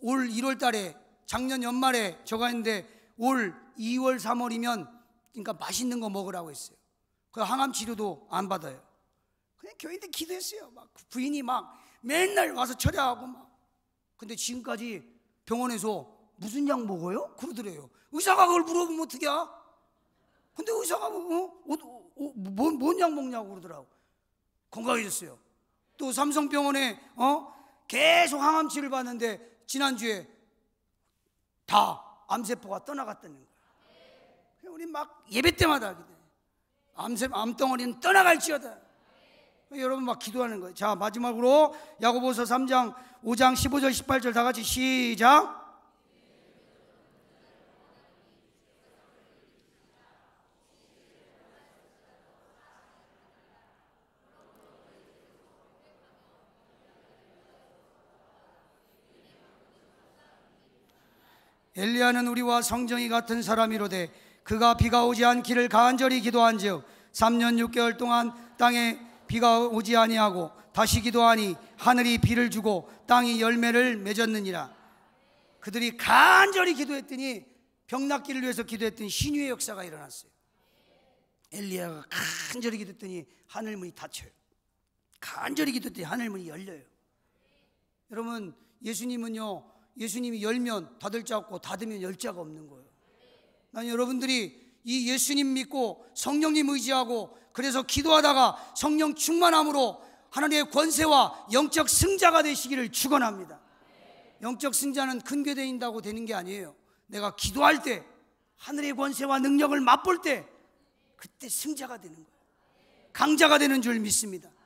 A: 올 1월 달에 작년 연말에 저가 있는데 올 2월, 3월이면 그러니까 맛있는 거 먹으라고 했어요. 그 항암 치료도 안 받아요. 그냥 교인들 기도했어요. 막 부인이 막 맨날 와서 처리하고 막. 근데 지금까지 병원에서 무슨 약 먹어요? 그러더래요. 의사가 그걸 물어보면 어떡해? 근데 의사가 뭐, 어? 어 어, 뭔, 뭔약 먹냐고 그러더라고. 건강해졌어요. 또 삼성병원에 어? 계속 항암치를 받는데 지난주에 다 암세포가 떠나갔다는 거예요. 우리 막 예배 때마다 암세, 암덩어리는 떠나갈지어다. 여러분 막 기도하는 거예요. 자, 마지막으로 야고보서 3장 5장 15절 18절 다 같이 시작. 엘리야는 우리와 성정이 같은 사람이로되 그가 비가 오지 않기를 간절히 기도한즉 3년 6개월 동안 땅에 비가 오지 아니하고 다시 기도하니 하늘이 비를 주고 땅이 열매를 맺었느니라 그들이 간절히 기도했더니 병낫기를 위해서 기도했던 신유의 역사가 일어났어요 엘리야가 간절히 기도했더니 하늘문이 닫혀요 간절히 기도했더니 하늘문이 열려요 여러분 예수님은요 예수님이 열면 닫을 자 없고 닫으면 열 자가 없는 거예요. 난 여러분들이 이 예수님 믿고 성령님 의지하고 그래서 기도하다가 성령 충만함으로 하나님의 권세와 영적 승자가 되시기를 축원합니다. 영적 승자는 큰 교대인다고 되는 게 아니에요. 내가 기도할 때 하늘의 권세와 능력을 맛볼 때 그때 승자가 되는 거예요. 강자가 되는 줄 믿습니다.